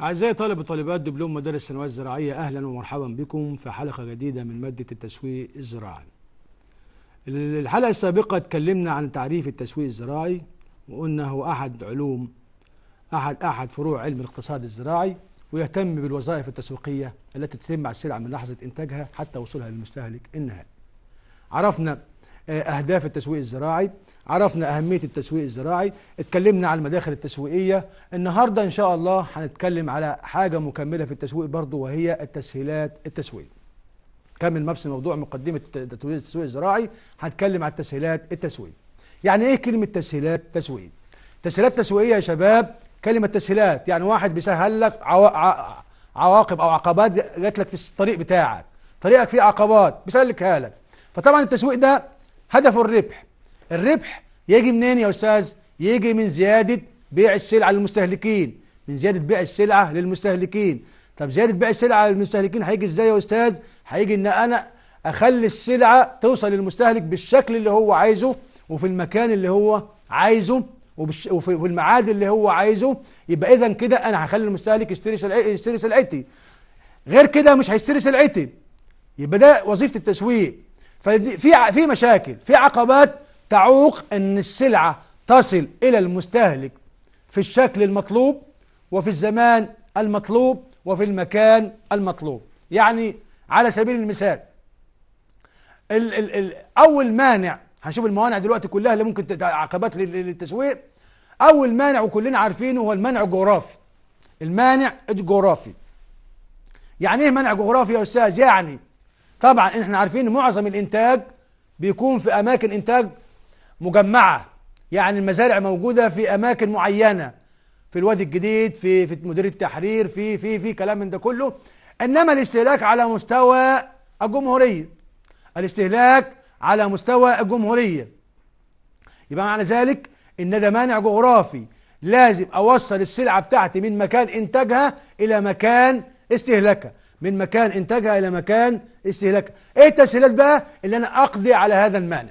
أعزائي طالب وطالبات دبلوم مدارس الثانوية الزراعية أهلا ومرحبا بكم في حلقة جديدة من مادة التسويق الزراعي. الحلقة السابقة اتكلمنا عن تعريف التسويق الزراعي وقلنا هو أحد علوم أحد أحد فروع علم الاقتصاد الزراعي ويهتم بالوظائف التسويقية التي تتم على السلع من لحظة إنتاجها حتى وصولها للمستهلك النهائي. عرفنا آه، أهداف التسويق الزراعي عرفنا أهمية التسويق الزراعي اتكلمنا على المداخل التسويقية النهاردة إن شاء الله هنتكلم على حاجة مكملة في التسويق برضو وهي التسهيلات التسويق كمل نفس موضوع مقدمة التسويق الزراعي هنتكلم على التسهيلات التسويق يعني إيه كلمة تسهيلات تسويق تسهيلات تسويقية يا شباب كلمة تسهيلات يعني واحد بيسهل لك عواقب أو عقبات جات لك في الطريق بتاعك طريقك فيه عقبات بيسلكها لك فطبعا التسويق ده هدفه الربح الربح يجي منين يا أستاذ؟ يجي من زيادة بيع السلعة للمستهلكين من زيادة بيع السلعة للمستهلكين طب زيادة بيع السلعة للمستهلكين هيجي ازاي يا أستاذ؟ هيجي إن أنا أخلي السلعة توصل للمستهلك بالشكل اللي هو عايزه وفي المكان اللي هو عايزه وبش وفي الميعاد اللي هو عايزه يبقى إذا كده أنا هخلي المستهلك يشتري يشتري سلعتي غير كده مش هيشتري سلعتي يبقى ده وظيفة التسويق ففي في مشاكل في عقبات تعوق ان السلعه تصل الى المستهلك في الشكل المطلوب وفي الزمان المطلوب وفي المكان المطلوب يعني على سبيل المثال ال ال ال اول مانع هنشوف الموانع دلوقتي كلها اللي ممكن عقبات للتسويق اول مانع وكلنا عارفينه هو المانع الجغرافي المانع الجغرافي يعني ايه منع جغرافي يا استاذ يعني طبعا احنا عارفين ان معظم الانتاج بيكون في اماكن انتاج مجمعه يعني المزارع موجوده في اماكن معينه في الوادي الجديد في في مديريه التحرير في في في كلام من ده كله انما الاستهلاك على مستوى الجمهوريه الاستهلاك على مستوى الجمهوريه يبقى معنى ذلك ان ده مانع جغرافي لازم اوصل السلعه بتاعتي من مكان انتاجها الى مكان استهلاكها من مكان انتاجها الى مكان استهلاك ايه التسهيلات بقى اللي انا اقضي على هذا المانع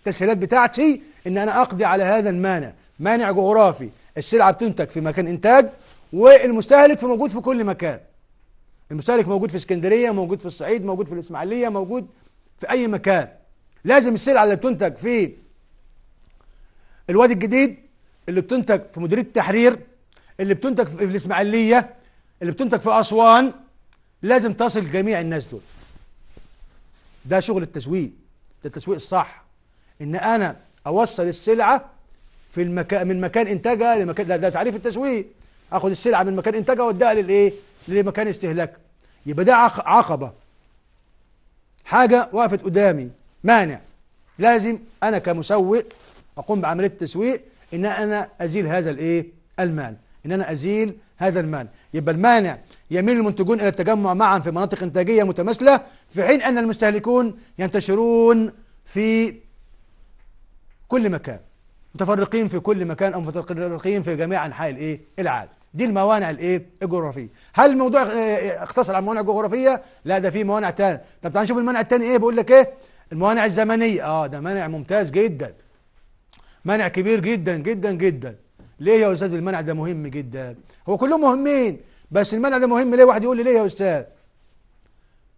التسهيلات بتاعتي ان انا اقضي على هذا المانع مانع جغرافي السلعه بتنتج في مكان انتاج والمستهلك في موجود في كل مكان المستهلك موجود في اسكندريه موجود في الصعيد موجود في الاسماعيليه موجود في اي مكان لازم السلعه اللي بتنتج في الوادي الجديد اللي بتنتج في مديريه التحرير اللي بتنتج في الاسماعيليه اللي بتنتج في اسوان لازم تصل جميع الناس دول ده شغل التسويق ده التسويق الصح ان انا اوصل السلعه في المكان من مكان انتاجها لمكان ده, ده تعريف التسويق اخد السلعه من مكان انتاجها واوديها للايه لمكان استهلاكها يبقى ده عقبه حاجه وقفت قدامي مانع لازم انا كمسوق اقوم بعمليه التسويق ان انا ازيل هذا الايه المال ان انا ازيل هذا المال يبقى المانع يميل المنتجون إلى التجمع معا في مناطق إنتاجية متماثلة في حين أن المستهلكون ينتشرون في كل مكان متفرقين في كل مكان أو متفرقين في جميع أنحاء الإيه؟ العالم دي الموانع الايه الجغرافيه هل الموضوع اقتصر آه، آه، على الموانع الجغرافيه لا ده في موانع تانية طب تعال نشوف المانع التاني ايه بقول لك ايه الموانع الزمنيه اه ده مانع ممتاز جدا مانع كبير جدا جدا جدا ليه يا استاذ المنع ده مهم جدا هو كلهم مهمين بس المنع ده مهم ليه واحد يقول لي ليه يا استاذ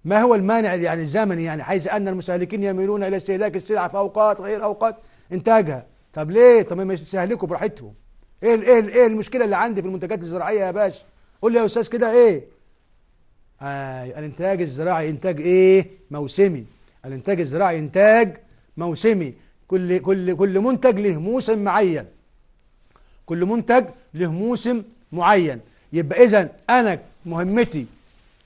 ما هو المانع يعني الزمني يعني حيث ان المستهلكين يميلون الى استهلاك السلعه في اوقات غير اوقات انتاجها طب ليه طب ما يستهلكوا براحتهم ايه ايه ايه المشكله اللي عندي في المنتجات الزراعيه يا باشا قول لي يا استاذ كده ايه آه الانتاج الزراعي انتاج ايه موسمي الانتاج الزراعي انتاج موسمي كل كل كل منتج له موسم معين كل منتج له موسم معين يبقى إذا أنا مهمتي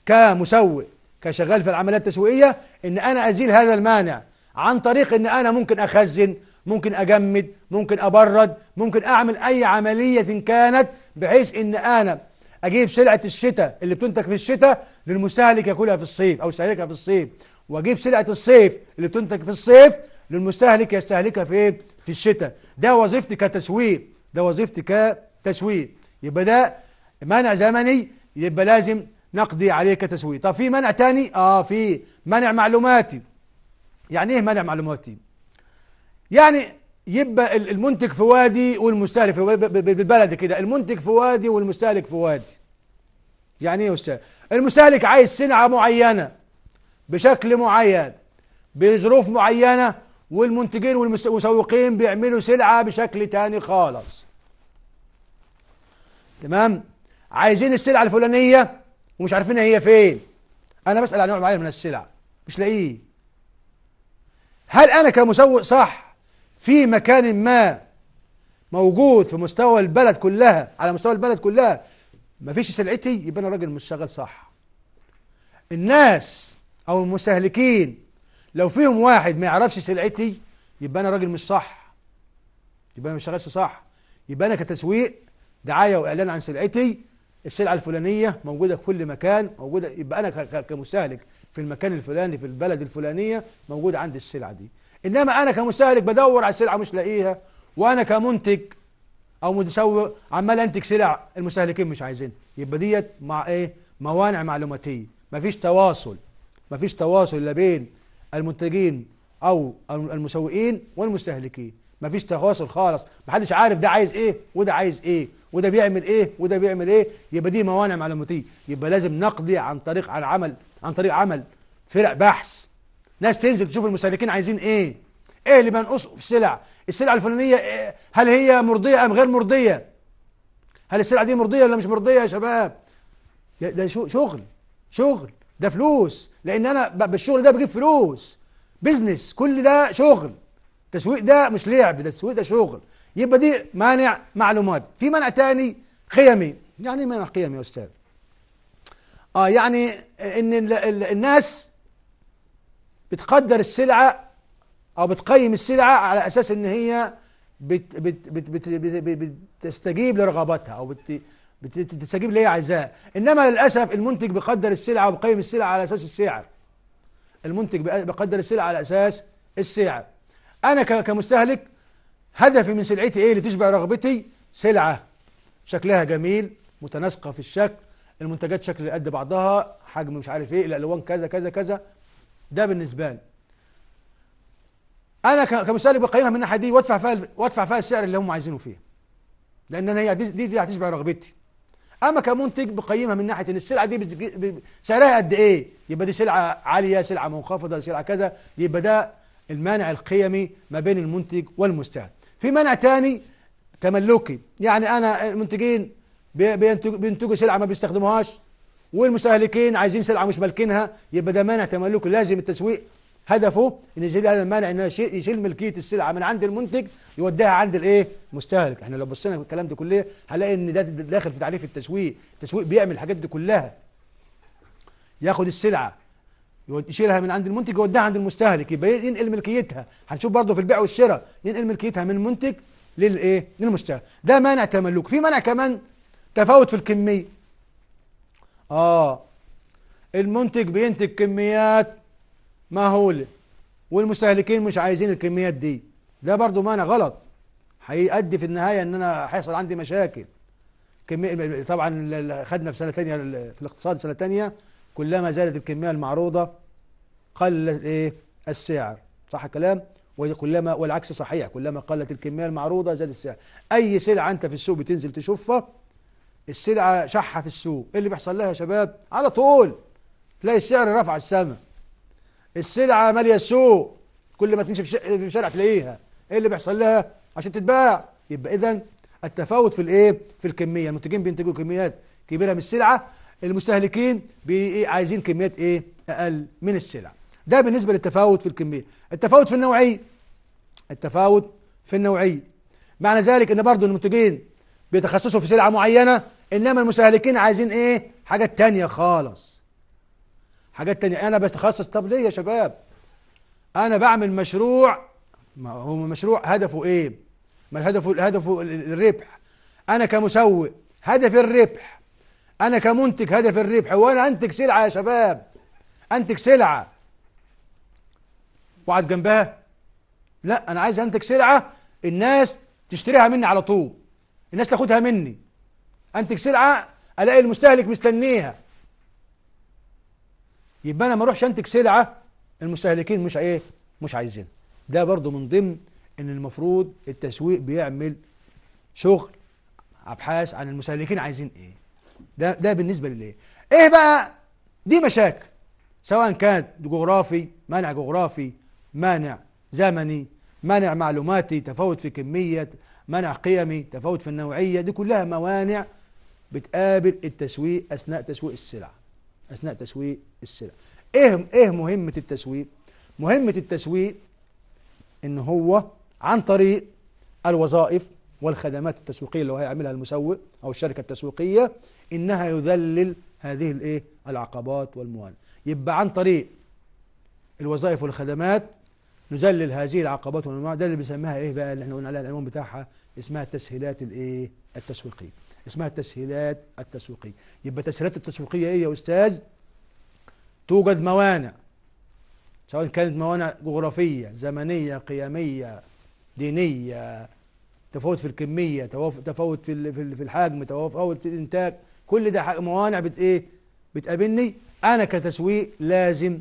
كمسوق كشغال في العمليات التسويقية إن أنا أزيل هذا المانع عن طريق إن أنا ممكن أخزن ممكن أجمد ممكن أبرد ممكن أعمل أي عملية كانت بحيث إن أنا أجيب سلعة الشتاء اللي بتنتج في الشتاء للمستهلك ياكلها في الصيف أو يستهلكها في الصيف وأجيب سلعة الصيف اللي بتنتج في الصيف للمستهلك يستهلكها في إيه؟ في الشتاء ده وظيفتي كتسويق ده وظيفتي كتسويق يبقى ده منع زمني يبقى لازم نقضي عليه كتسويق طب في منع تاني اه في منع معلوماتي يعني ايه منع معلوماتي يعني يبقى المنتج في وادي والمستهلك في وادي بالبلد كده المنتج في وادي والمستهلك في وادي يعني ايه يا استاذ المستهلك عايز سلعه معينه بشكل معين بظروف معينه والمنتجين والمسوقين بيعملوا سلعة بشكل تاني خالص تمام عايزين السلعة الفلانية ومش عارفين هي فين أنا بسأل عن نوع معين من السلع مش لاقيه هل أنا كمسوق صح في مكان ما موجود في مستوى البلد كلها على مستوى البلد كلها مفيش سلعتي يبقى أنا راجل مش شغال صح الناس أو المستهلكين لو فيهم واحد ما يعرفش سلعتي يبقى انا راجل مش صح يبقى انا ما بشتغلش صح يبقى انا كتسويق دعايه واعلان عن سلعتي السلعه الفلانيه موجوده في كل مكان موجوده يبقى انا كمستهلك في المكان الفلاني في البلد الفلانيه موجود عندي السلعه دي انما انا كمستهلك بدور على سلعه مش لاقيها وانا كمنتج او متسوق عمال انتج سلع المستهلكين مش عايزينها يبقى ديت مع ايه موانع معلوماتيه مفيش تواصل مفيش تواصل لا بين المنتجين او المسوقين والمستهلكين مفيش تواصل خالص محدش عارف ده عايز ايه وده عايز ايه وده بيعمل ايه وده بيعمل ايه يبقى دي موانع معلوماتيه يبقى لازم نقضي عن طريق عن عمل عن طريق عمل فرق بحث ناس تنزل تشوف المستهلكين عايزين ايه ايه اللي بنقصه في السلع السلع الفلانيه إيه؟ هل هي مرضيه ام غير مرضيه هل السلعه دي مرضيه ولا مش مرضيه يا شباب ده شغل شغل ده فلوس لان انا بالشغل ده بجيب فلوس بزنس كل ده شغل التسويق ده مش لعب ده التسويق ده شغل يبقى دي مانع معلومات في مانع تاني قيمي يعني مانع قيمي يا استاذ اه يعني ان الناس بتقدر السلعه او بتقيم السلعه على اساس ان هي بت بت بت بت بت بتستجيب لرغباتها او بت بتستجيب اللي هي عايزاه انما للاسف المنتج بيقدر السلعه وبيقيم السلعه على اساس السعر المنتج بيقدر السلعه على اساس السعر انا كمستهلك هدفي من سلعتي ايه اللي تشبع رغبتي سلعه شكلها جميل متناسقه في الشكل المنتجات شكل قد بعضها حجم مش عارف ايه الالوان كذا كذا كذا ده بالنسبه لي انا كمستهلك بقيمها من الناحيه دي وادفع فيها وادفع فيها السعر اللي هم عايزينه فيها لان انا هي دي, دي, دي هتشبع رغبتي اما كمنتج بقيمها من ناحيه ان السلعه دي سعرها قد ايه يبقى دي سلعه عاليه سلعه منخفضه سلعه كذا يبقى ده المانع القيمي ما بين المنتج والمستهلك في مانع تاني تملكي يعني انا المنتجين بينتجوا سلعه ما بيستخدموهاش والمستهلكين عايزين سلعه مش مالكينها يبقى ده مانع تملكي لازم التسويق هدفه ان يشيل هذا المانع ان يشيل ملكيه السلعه من عند المنتج يوديها عند الايه؟ مستهلك، احنا لو بصينا في الكلام ده كله هنلاقي ان ده داخل في تعريف التسويق، التسويق بيعمل الحاجات دي كلها. ياخد السلعه يشيلها من عند المنتج يوديها عند المستهلك يبقى ينقل ملكيتها، هنشوف برضه في البيع والشراء ينقل ملكيتها من المنتج للايه؟ للمستهلك، ده مانع تملك، في مانع كمان تفاوت في الكميه. اه المنتج بينتج كميات مهولة والمستهلكين مش عايزين الكميات دي ده برضو معنى غلط هيؤدي في النهاية ان انا هيحصل عندي مشاكل كمية طبعا خدنا في سنة تانية في الاقتصاد سنة تانية كلما زادت الكمية المعروضة قل ايه السعر صح الكلام وكلما والعكس صحيح كلما قلت الكمية المعروضة زاد السعر اي سلعة انت في السوق بتنزل تشوفها السلعة شحة في السوق ايه اللي بيحصل لها يا شباب على طول تلاقي السعر رفع السماء السلعة مالية السوق كل ما تمشي في شارع تلاقيها ايه اللي بيحصل لها عشان تتباع يبقى اذا التفاوت في الايه في الكميه المنتجين بينتجوا كميات كبيره من السلعه المستهلكين إيه؟ عايزين كميات ايه اقل من السلع ده بالنسبه للتفاوت في الكميه التفاوت في النوعيه التفاوت في النوعيه معنى ذلك ان برضو المنتجين بيتخصصوا في سلعه معينه انما المستهلكين عايزين ايه حاجه تانية خالص حاجات تانية أنا بتخصص طب ليه يا شباب أنا بعمل مشروع ما هو مشروع هدفه إيه؟ ما هدفه هدفه الربح أنا كمسوق هدفي الربح أنا كمنتج هدف الربح هو أنا أنتج سلعة يا شباب أنتج سلعة وقعد جنبها لا أنا عايز أنتج سلعة الناس تشتريها مني على طول الناس تاخدها مني أنتج سلعة ألاقي المستهلك مستنيها يبقى انا ما اروحش انتج سلعه المستهلكين مش ايه مش عايزينها ده برضو من ضمن ان المفروض التسويق بيعمل شغل ابحاث عن المستهلكين عايزين ايه ده ده بالنسبه للايه ايه بقى دي مشاكل سواء كانت جغرافي مانع جغرافي مانع زمني مانع معلوماتي تفاوت في كميه مانع قيمي تفاوت في النوعيه دي كلها موانع بتقابل التسويق اثناء تسويق السلعه أثناء تسويق السلع إيه إيه مهمة التسويق؟ مهمة التسويق إن هو عن طريق الوظائف والخدمات التسويقية اللي هو هيعملها المسوق أو الشركة التسويقية إنها يذلل هذه الإيه؟ العقبات والموانع يبقى عن طريق الوظائف والخدمات نذلل هذه العقبات والموانع ده اللي بنسميها إيه بقى اللي إحنا قلنا عليها العنوان بتاعها اسمها التسهيلات الإيه؟ التسويقية اسمها التسهيلات التسويقية يبقى التسهيلات التسويقية ايه يا استاذ توجد موانع سواء كانت موانع جغرافية زمنية قيمية دينية تفاوت في الكمية تفاوت في في الحجم تفاوت في الإنتاج كل ده موانع بت إيه بتقابلني أنا كتسويق لازم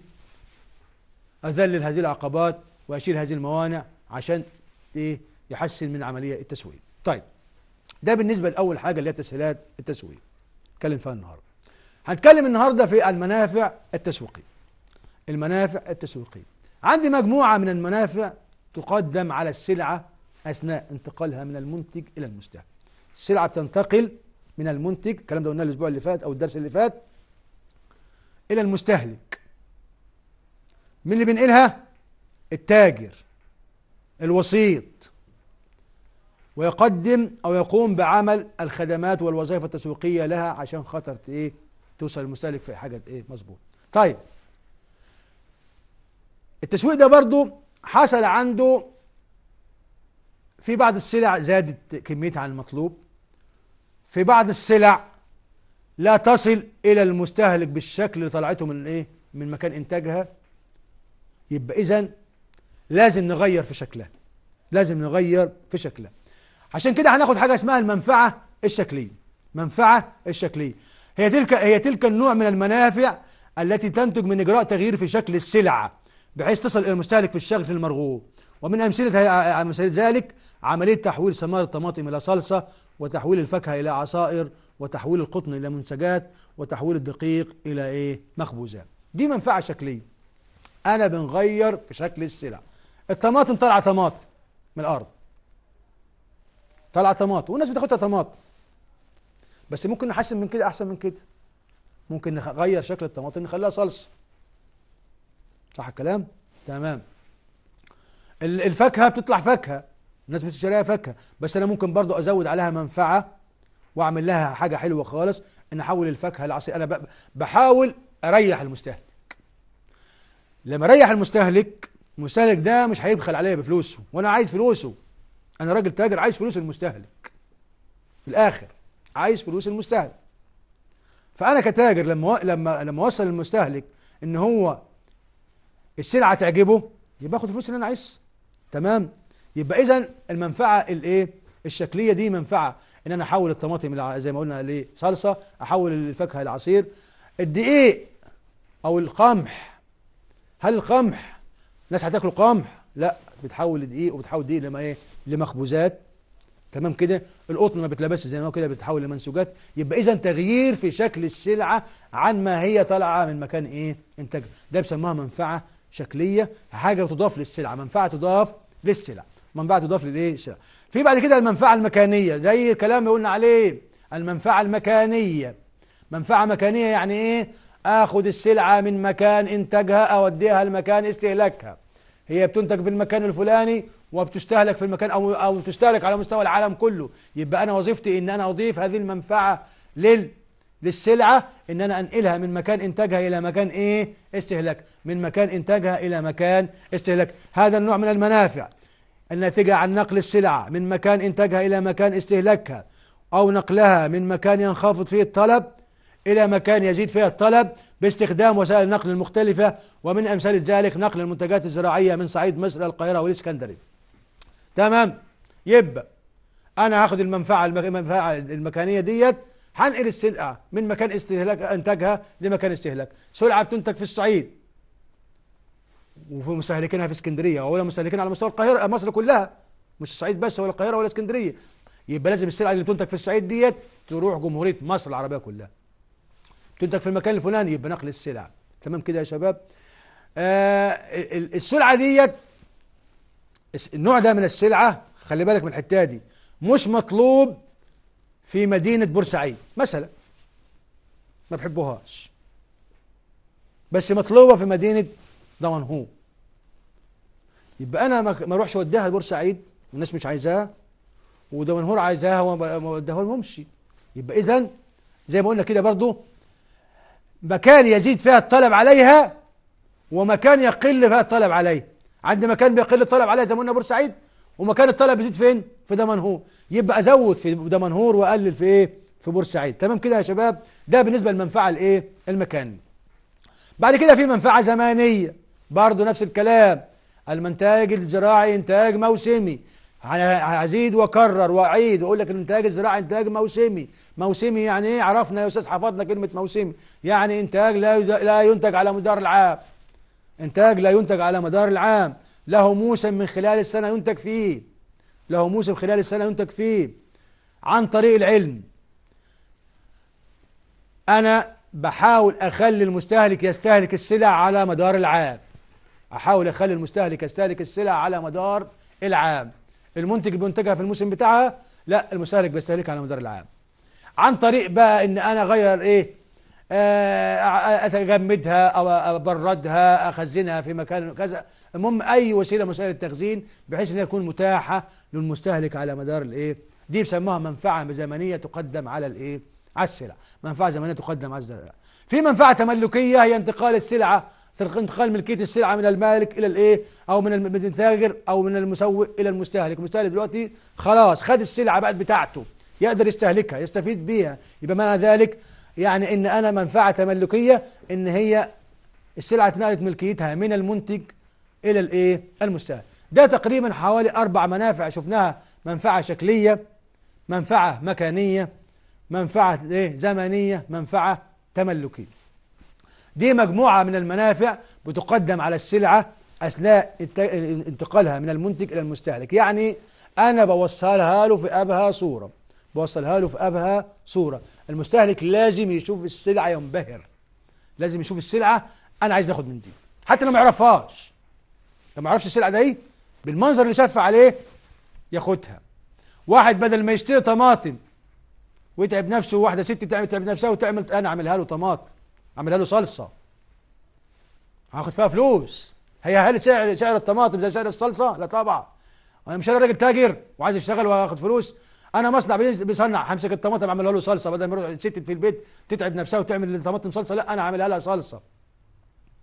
أذلل هذه العقبات وأشيل هذه الموانع عشان إيه يحسن من عملية التسويق طيب ده بالنسبة لأول حاجة اللي هي تسهيلات التسويق نتكلم فيها النهاردة هنتكلم النهاردة في المنافع التسويقية المنافع التسويقية عندي مجموعة من المنافع تقدم على السلعة أثناء انتقالها من المنتج إلى المستهلك السلعة بتنتقل من المنتج الكلام ده قلناه الأسبوع اللي فات أو الدرس اللي فات إلى المستهلك مين اللي بينقلها؟ التاجر الوسيط ويقدم أو يقوم بعمل الخدمات والوظائف التسويقية لها عشان خاطر إيه توصل المستهلك في حاجة إيه مظبوط طيب التسويق ده برضو حصل عنده في بعض السلع زادت كميتها عن المطلوب في بعض السلع لا تصل الى المستهلك بالشكل اللي طلعته من ايه من مكان انتاجها يبقى اذا لازم نغير في شكلها لازم نغير في شكلها عشان كده هناخد حاجة اسمها المنفعة الشكلية منفعة الشكلية هي تلك هي تلك النوع من المنافع التي تنتج من إجراء تغيير في شكل السلعة بحيث تصل إلى المستهلك في الشغل المرغوب ومن أمثلة أمثلة ذلك عملية تحويل ثمار الطماطم إلى صلصة وتحويل الفاكهة إلى عصائر وتحويل القطن إلى منسجات وتحويل الدقيق إلى إيه مخبوزات دي منفعة شكلية أنا بنغير في شكل السلع الطماطم طالعة طماطم من الأرض طالعه طماط والناس بتاخدها طماط بس ممكن نحسن من كده احسن من كده ممكن نغير شكل الطماطم نخليها صلصه صح الكلام تمام الفاكهه بتطلع فاكهه الناس بتشتريها فاكهه بس انا ممكن برضو ازود عليها منفعه واعمل لها حاجه حلوه خالص ان احول الفاكهه لعصير انا بحاول اريح المستهلك لما اريح المستهلك المستهلك ده مش هيبخل عليا بفلوسه وانا عايز فلوسه انا راجل تاجر عايز فلوس المستهلك في الاخر عايز فلوس المستهلك فانا كتاجر لما لما لما اوصل المستهلك ان هو السلعه تعجبه يبقى اخد الفلوس اللي انا عايزها تمام يبقى اذا المنفعه الايه الشكليه دي منفعه ان انا احول الطماطم زي ما قلنا لصلصه احول الفاكهه لعصير الدقيق او القمح هل القمح الناس هتاكل قمح لا بتحول لدقيق وبتحول دقيق لما ايه لمخبوزات تمام كده القطن ما بتلبسش زي ما هو كده بتتحول لمنسوجات يبقى اذا تغيير في شكل السلعه عن ما هي طالعه من مكان ايه انتاج ده بيسموها منفعه شكليه حاجه تضاف للسلعه منفعه تضاف للسلع منفعه تضاف للايه السلع في بعد كده المنفعه المكانيه زي الكلام اللي قلنا عليه المنفعه المكانيه منفعه مكانيه يعني ايه اخد السلعه من مكان انتاجها اوديها لمكان استهلاكها هي بتنتج في المكان الفلاني وبتستهلك في المكان او او بتستهلك على مستوى العالم كله يبقى انا وظيفتي ان انا اضيف هذه المنفعه لل للسلعه ان انا انقلها من مكان انتاجها الى مكان ايه استهلاك من مكان انتاجها الى مكان استهلاك هذا النوع من المنافع الناتجه عن نقل السلعه من مكان انتاجها الى مكان استهلاكها او نقلها من مكان ينخفض فيه الطلب الى مكان يزيد فيه الطلب باستخدام وسائل النقل المختلفة ومن أمثلة ذلك نقل المنتجات الزراعية من صعيد مصر القاهرة والإسكندرية تمام يبقى أنا هاخد المنفعة المنفعة المكانية ديت هنقل السلعة آه، من مكان استهلاك إنتاجها لمكان استهلاك سلعة بتنتج في الصعيد وفي مستهلكينها في اسكندرية ولا مستهلكين على مستوى القاهرة مصر كلها مش الصعيد بس ولا القاهرة ولا اسكندرية يبقى لازم السلعة اللي بتنتج في الصعيد ديت تروح جمهورية مصر العربية كلها تنتج في المكان الفلاني يبقى نقل السلع تمام كده يا شباب آه السلعه ديت النوع ده من السلعه خلي بالك من الحته دي مش مطلوب في مدينه بورسعيد مثلا ما بحبوهاش بس مطلوبه في مدينه دمنهور يبقى انا ما اروحش اوديها لبورسعيد والناس مش عايزاها ودمنهور عايزاها وما وديها لهمش يبقى اذا زي ما قلنا كده برضو مكان يزيد فيها الطلب عليها ومكان يقل فيها الطلب عليه عند مكان بيقل الطلب عليها زي ما قلنا بورسعيد ومكان الطلب بيزيد فين في دمنهور يبقى ازود في دمنهور واقلل في ايه في بورسعيد تمام كده يا شباب ده بالنسبه للمنفعه الايه المكان بعد كده في منفعه زمانيه برضه نفس الكلام المنتاج الزراعي انتاج موسمي هزيد واكرر واعيد واقول لك الانتاج الزراعي انتاج موسمي موسمي يعني ايه عرفنا يا استاذ حفظنا كلمه موسمي يعني انتاج لا لا ينتج على مدار العام انتاج لا ينتج على مدار العام له موسم من خلال السنه ينتج فيه له موسم خلال السنه ينتج فيه عن طريق العلم انا بحاول اخلي المستهلك يستهلك السلع على مدار العام احاول اخلي المستهلك يستهلك السلع على مدار العام المنتج بينتجها في الموسم بتاعها لا المستهلك بيستهلكها على مدار العام عن طريق بقى ان انا اغير ايه آه، اتجمدها او ابردها اخزنها في مكان كذا المهم اي وسيله من وسائل التخزين بحيث انها تكون متاحه للمستهلك على مدار الايه دي بيسموها منفعه زمنيه تقدم على الايه على السلع منفعه زمنيه تقدم على السلع في منفعه تملكيه هي انتقال السلعه انتقال ملكيه السلعه من المالك الى الايه او من التاجر او من المسوق الى المستهلك المستهلك دلوقتي خلاص خد السلعه بقت بتاعته يقدر يستهلكها يستفيد بيها يبقى معنى ذلك يعني ان انا منفعه تملكيه ان هي السلعه اتنقلت ملكيتها من المنتج الى الايه المستهلك ده تقريبا حوالي اربع منافع شفناها منفعه شكليه منفعه مكانيه منفعه ايه زمنيه منفعه تملكيه دي مجموعة من المنافع بتقدم على السلعة أثناء انتقالها من المنتج إلى المستهلك يعني أنا بوصلها له في أبهى صورة بوصلها له في أبهى صورة المستهلك لازم يشوف السلعة ينبهر لازم يشوف السلعة أنا عايز أخد من دي حتى لو ما يعرفهاش لو ما يعرفش السلعة دي بالمنظر اللي شاف عليه ياخدها واحد بدل ما يشتري طماطم ويتعب نفسه واحدة ست تعمل تعب نفسها وتعمل أنا أعملها له طماطم اعملها له صلصه هاخد فيها فلوس هي هل سعر سعر الطماطم زي سعر الصلصه لا طبعا انا مش انا راجل تاجر وعايز اشتغل واخد فلوس انا مصنع بيصنع همسك الطماطم اعملها له صلصه بدل ما يروح الست في البيت تتعب نفسها وتعمل الطماطم صلصه لا انا عاملها لها صلصه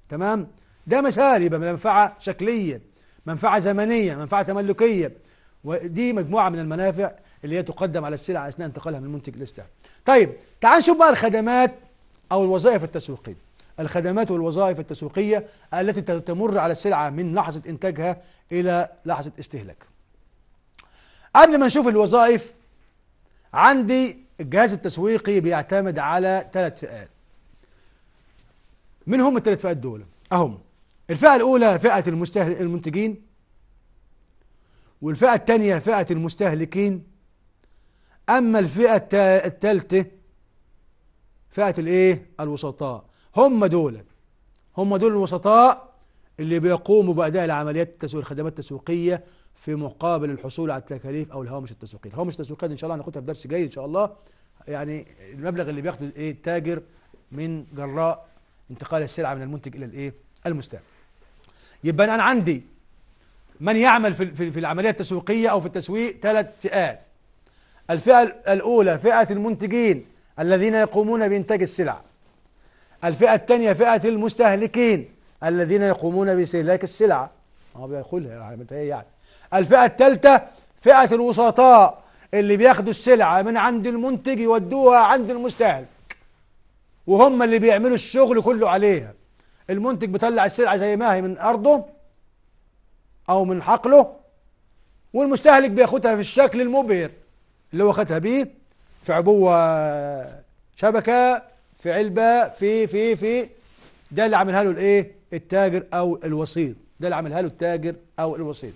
تمام ده مثال يبقى منفعه شكليه منفعه زمنيه منفعه تملكيه ودي مجموعه من المنافع اللي هي تقدم على السلع اثناء انتقالها من منتج لاستهلاك طيب تعال نشوف بقى الخدمات أو الوظائف التسويقية الخدمات والوظائف التسويقية التي تمر على السلعة من لحظة إنتاجها إلى لحظة استهلاك قبل ما نشوف الوظائف عندي الجهاز التسويقي بيعتمد على ثلاث فئات من هم الثلاث فئات دول اهم الفئة الأولى فئة المستهلك المنتجين والفئة الثانية فئة المستهلكين أما الفئة الثالثة فئة الايه الوسطاء هم دول هم دول الوسطاء اللي بيقوموا بأداء العمليات التسويق الخدمات التسويقية في مقابل الحصول على التكاليف أو الهوامش التسويقية الهوامش التسويقية إن شاء الله هناخدها في درس جاي إن شاء الله يعني المبلغ اللي بياخده الايه التاجر من جراء انتقال السلعة من المنتج إلى الايه المستعمل يبقى أنا عندي من يعمل في في العملية التسويقية أو في التسويق ثلاث فئات الفئة الأولى فئة المنتجين الذين يقومون بإنتاج السلع الفئة الثانية فئة المستهلكين الذين يقومون باستهلاك السلع هو بياخدها ايه يعني الفئة الثالثة فئة الوسطاء اللي بياخدوا السلعة من عند المنتج يودوها عند المستهلك وهم اللي بيعملوا الشغل كله عليها المنتج بيطلع السلعة زي ما هي من أرضه أو من حقله والمستهلك بياخدها في الشكل المبهر اللي هو خدها بيه في عبوة شبكة في علبة في في في ده اللي عملها له الايه التاجر او الوسيط ده اللي عملها له التاجر او الوسيط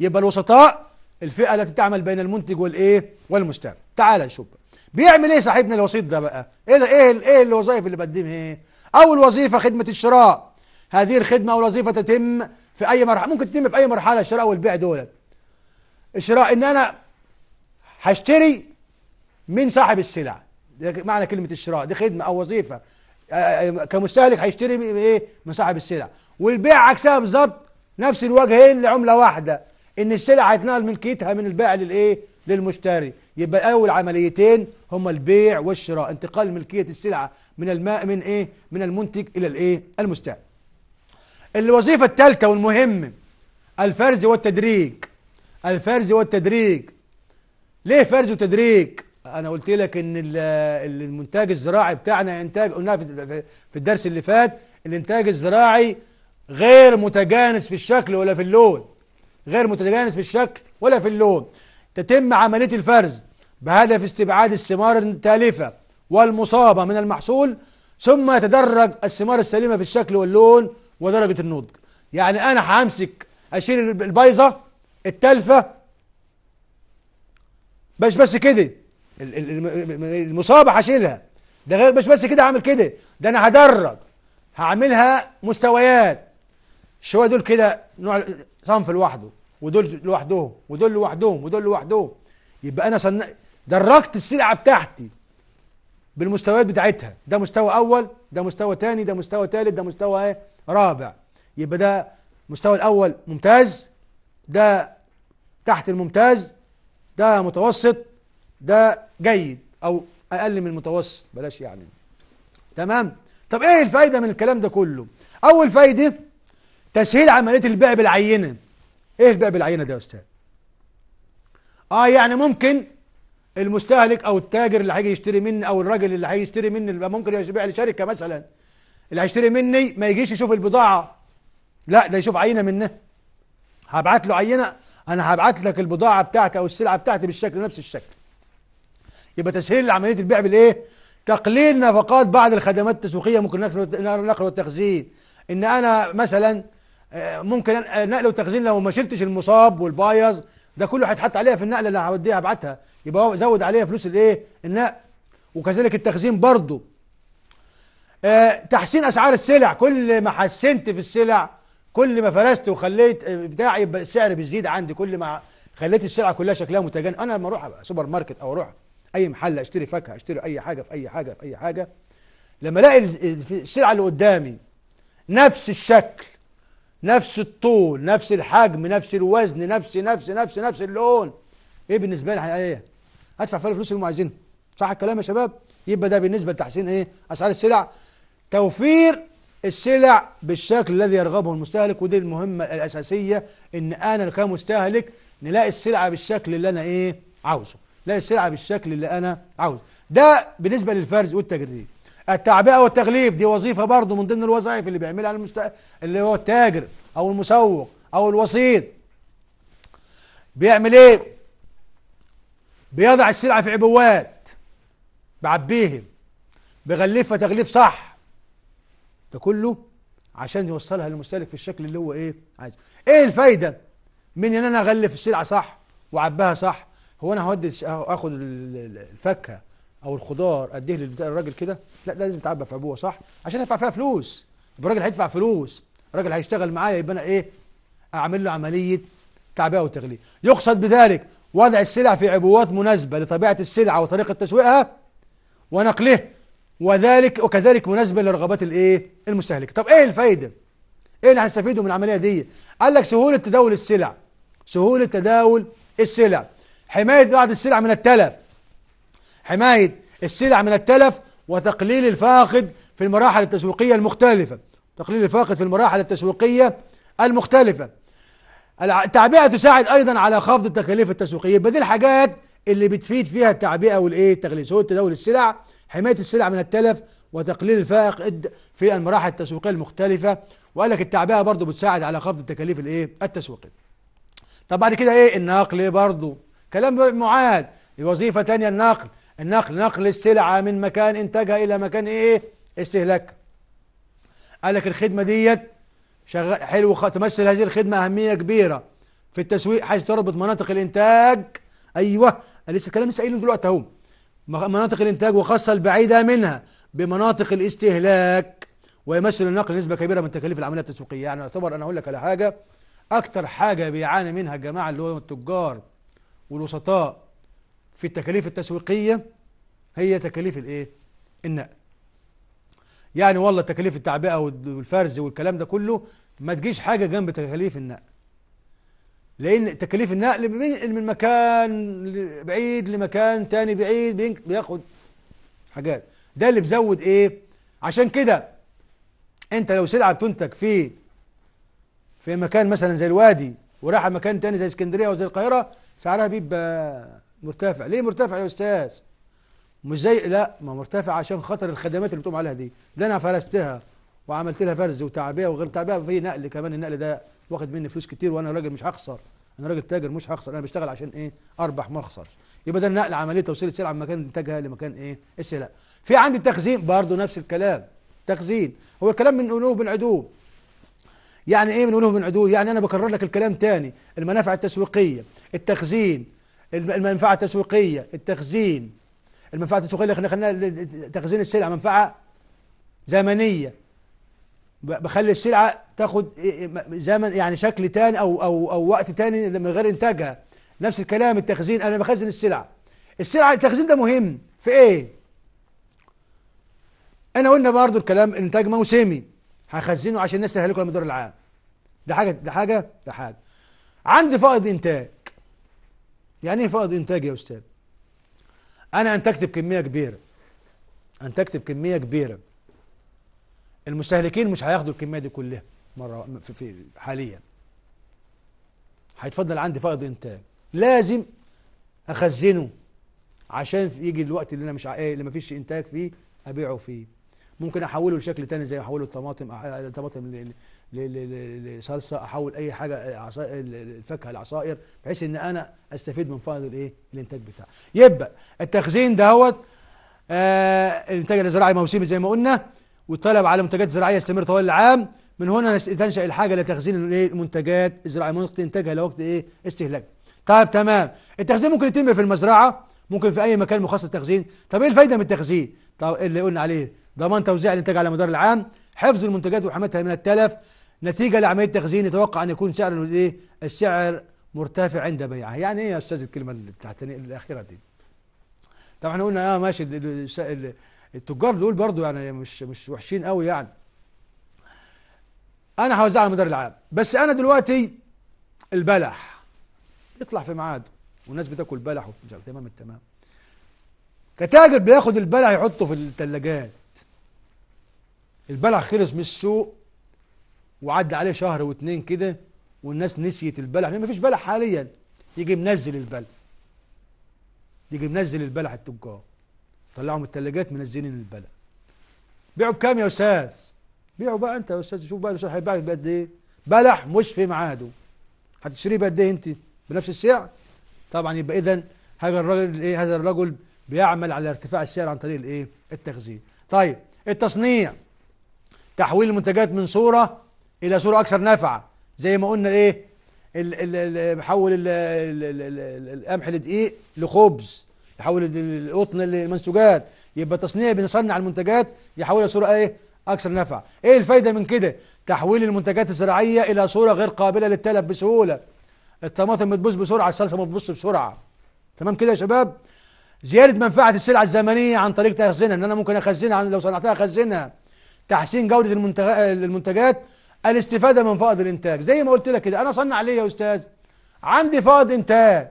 يبقى الوسطاء الفئة التي تعمل بين المنتج والايه والمستعمل تعال نشوف بيعمل ايه صاحبنا الوسيط ده بقى ايه ايه ايه الوظائف اللي بقدمها ايه اول وظيفة خدمة الشراء هذه الخدمة او الوظيفة تتم في اي مرحلة ممكن تتم في اي مرحلة الشراء والبيع دول الشراء ان انا هشتري مين صاحب السلع ده معنى كلمه الشراء دي خدمه او وظيفه آه، آه، كمستهلك هيشتري ايه من صاحب السلع والبيع عكسها بالظبط نفس الوجهين لعمله واحده ان السلع هيتنقل ملكيتها من البائع للايه للمشتري يبقى اول عمليتين هما البيع والشراء انتقال ملكيه السلعه من الماء من ايه من المنتج الى الايه المستهلك الوظيفه الثالثه والمهمه الفرز والتدريج الفرز والتدريج ليه فرز وتدريج انا قلت لك ان المنتاج الزراعي بتاعنا انتاج قلناها في الدرس اللي فات الانتاج الزراعي غير متجانس في الشكل ولا في اللون غير متجانس في الشكل ولا في اللون تتم عمليه الفرز بهدف استبعاد الثمار التالفه والمصابه من المحصول ثم يتدرج الثمار السليمه في الشكل واللون ودرجه النضج يعني انا همسك اشيل البايظه التالفه مش بس كده المصابه هشيلها ده غير مش بس كده هعمل كده ده انا هدرج هعملها مستويات شويه دول كده نوع صنف لوحده ودول لوحدهم ودول لوحدهم ودول لوحدهم يبقى انا صن... درجت السلعه بتاعتي بالمستويات بتاعتها ده مستوى اول ده مستوى تاني ده مستوى تالت ده مستوى ايه رابع يبقى ده المستوى الاول ممتاز ده تحت الممتاز ده متوسط ده جيد او اقل من المتوسط بلاش يعني تمام طب ايه الفايده من الكلام ده كله اول فايده تسهيل عمليه البيع بالعينه ايه البيع بالعينه ده يا استاذ اه يعني ممكن المستهلك او التاجر اللي هيجي يشتري مني او الراجل اللي هيجي يشتري مني اللي ممكن يبيع لشركه مثلا اللي هيشتري مني ما يجيش يشوف البضاعه لا ده يشوف عينه منها هبعت له عينه انا هبعت لك البضاعه بتاعتي او السلعه بتاعتي بالشكل نفس الشكل يبقى تسهيل عمليه البيع بالايه؟ تقليل نفقات بعض الخدمات التسويقيه ممكن نقل والتخزين ان انا مثلا آه، ممكن آه، نقل وتخزين لو ما شلتش المصاب والبايظ ده كله هيتحط عليها في النقله اللي هوديها ابعتها يبقى زود عليها فلوس الايه؟ النقل وكذلك التخزين برضه آه، تحسين اسعار السلع كل ما حسنت في السلع كل ما فرست وخليت بتاع يبقى السعر بيزيد عندي كل ما خليت السلعه كلها شكلها متجانس انا لما اروح سوبر ماركت او اروح اي محل اشتري فاكهه اشتري اي حاجه في اي حاجه في اي حاجه لما الاقي السلعه اللي قدامي نفس الشكل نفس الطول نفس الحجم نفس الوزن نفس نفس نفس نفس اللون ايه بالنسبه لي ايه هدفع فيها الفلوس اللي هم عايزينها صح الكلام يا شباب يبقى ده بالنسبه لتحسين ايه اسعار السلع توفير السلع بالشكل الذي يرغبه المستهلك ودي المهمه الاساسيه ان انا كمستهلك نلاقي السلعه بالشكل اللي انا ايه عاوزه لا السلعة بالشكل اللي أنا عاوز ده بالنسبة للفرز والتجريد التعبئة والتغليف دي وظيفة برضه من ضمن الوظائف اللي بيعملها المست... اللي هو التاجر أو المسوق أو الوسيط بيعمل إيه؟ بيضع السلعة في عبوات بعبيهم بغلفها تغليف صح ده كله عشان يوصلها للمستهلك في الشكل اللي هو ايه عايزه ايه الفايده من ان انا اغلف السلعه صح وعبها صح هو انا هودي اخد الفاكهه او الخضار اديه للراجل كده لا ده لازم تعبى في عبوه صح عشان ادفع فيها فلوس يبقى الراجل هيدفع فلوس الراجل هيشتغل معايا يبقى انا ايه اعمل له عمليه تعبئه وتغليف يقصد بذلك وضع السلع في عبوات مناسبه لطبيعه السلعه وطريقه تسويقها ونقله وذلك وكذلك مناسبه لرغبات الايه المستهلك طب ايه الفايده ايه اللي هنستفيده من العمليه دي قال لك سهوله تداول السلع سهوله تداول السلع حماية بعض السلع من التلف حماية السلع من التلف وتقليل الفاقد في المراحل التسويقية المختلفة تقليل الفاقد في المراحل التسويقية المختلفة التعبئة تساعد أيضا على خفض التكاليف التسويقية بدي الحاجات اللي بتفيد فيها التعبئة والإيه التغليس هو تداول السلع حماية السلع من التلف وتقليل الفاقد في المراحل التسويقية المختلفة وقال لك التعبئة برضه بتساعد على خفض التكاليف الإيه التسويقية طب بعد كده إيه النقل برضه كلام معاد وظيفة تانية النقل النقل نقل السلعة من مكان إنتاجها إلى مكان إيه استهلاكها قال لك الخدمة ديت شغال حلو تمثل هذه الخدمة أهمية كبيرة في التسويق حيث تربط مناطق الإنتاج أيوه لسه الكلام لسه قايله دلوقتي أهو مناطق الإنتاج وخاصة البعيدة منها بمناطق الاستهلاك ويمثل النقل نسبة كبيرة من تكاليف العملية التسويقية يعني يعتبر أنا أقول لك على حاجة أكتر حاجة بيعاني منها الجماعة اللي هو التجار والوسطاء في التكاليف التسويقية هي تكاليف الايه؟ النقل. يعني والله تكاليف التعبئة والفرز والكلام ده كله ما تجيش حاجة جنب تكاليف النقل. لأن تكاليف النقل بينقل من مكان بعيد لمكان تاني بعيد بياخد حاجات. ده اللي بزود ايه؟ عشان كده انت لو سلعة بتنتج في في مكان مثلا زي الوادي وراح مكان تاني زي اسكندرية او زي القاهرة سعرها بيبقى آه، مرتفع ليه مرتفع يا استاذ مش زي لا ما مرتفع عشان خاطر الخدمات اللي بتقوم عليها دي ده انا فرستها وعملت لها فرز وتعبئه وغير تعبئه في نقل كمان النقل ده واخد مني فلوس كتير وانا راجل مش هخسر انا راجل تاجر مش هخسر انا بشتغل عشان ايه اربح ما اخسرش يبقى ده النقل عمليه توصيل السلعه من مكان انتاجها لمكان ايه السلع في عندي التخزين برضه نفس الكلام تخزين هو الكلام من قلوب العدوم يعني ايه بنقوله من عدوه يعني انا بكرر لك الكلام تاني المنافع التسويقيه التخزين المنفعه التسويقيه التخزين المنفعه التسويقيه اللي خلينا تخزين السلع منفعه زمنيه بخلي السلعه تاخد زمن يعني شكل تاني او او او وقت تاني من غير انتاجها نفس الكلام التخزين انا بخزن السلعه السلعه التخزين ده مهم في ايه انا قلنا برضو الكلام انتاج موسمي هخزنه عشان الناس تهلكه لكم المدار العام ده حاجه ده حاجه ده حاجه عندي فائض انتاج يعني ايه فائض انتاج يا استاذ انا انتجت بكميه كبيره انتجت بكميه كبيره المستهلكين مش هياخدوا الكميه دي كلها مره في, في حاليا هيتفضل عندي فائض انتاج لازم اخزنه عشان يجي الوقت اللي انا مش ايه اللي مفيش انتاج فيه ابيعه فيه ممكن احوله لشكل تاني زي احوله الطماطم الطماطم لصلصه احول اي حاجه عصائر الفاكهه لعصائر بحيث ان انا استفيد من فائض الايه الانتاج بتاعي يبقى التخزين دهوت آه الانتاج الزراعي موسمي زي ما قلنا والطلب على منتجات زراعيه يستمر طوال العام من هنا تنشا الحاجه لتخزين المنتجات الزراعيه من وقت انتاجها لوقت ايه استهلاكها طيب تمام التخزين ممكن يتم في المزرعه ممكن في اي مكان مخصص للتخزين طب ايه الفايده من التخزين طب اللي قلنا عليه ضمان توزيع الانتاج على مدار العام حفظ المنتجات وحمايتها من التلف نتيجه لعمليه تخزين يتوقع ان يكون سعر الايه السعر مرتفع عند بيعها يعني ايه يا استاذ الكلمه اللي بتاعت الاخيره دي طبعا احنا قلنا اه ماشي التجار دول برضو يعني مش مش وحشين قوي يعني انا هوزعها على مدار العام بس انا دلوقتي البلح يطلع في ميعاد والناس بتاكل بلح تمام التمام كتاجر بياخد البلح يحطه في الثلاجات البلع خلص من السوق وعدى عليه شهر واتنين كده والناس نسيت البلع لان مفيش بلع حاليا يجي منزل البلع يجي منزل البلع التجار طلعوا من الثلاجات منزلين البلع بيعوا بكام يا استاذ بيعوا بقى انت يا استاذ شوف بقى الاستاذ هيبيعك بقد ايه بلح مش في ميعاده هتشتريه بقد ايه انت بنفس السعر طبعا يبقى اذا هذا الرجل ايه هذا الرجل بيعمل على ارتفاع السعر عن طريق الايه التخزين طيب التصنيع تحويل المنتجات من صورة إلى صورة أكثر نافعة زي ما قلنا إيه بحول القمح لدقيق لخبز يحول القطن لمنسوجات يبقى تصنيع بنصنع المنتجات يحولها صورة ايه اكثر نفع ايه الفايده من كده تحويل المنتجات الزراعيه الى صوره غير قابله للتلف بسهوله الطماطم بتبوظ بسرعه الصلصه ما بتبوظش بسرعه تمام كده يا شباب زياده منفعه السلعه الزمنيه عن طريق تخزينها ان انا ممكن اخزنها لو صنعتها اخزنها تحسين جودة المنتجات الاستفادة من فائض الانتاج زي ما قلت لك كده انا صنع ليه يا استاذ عندي فائض انتاج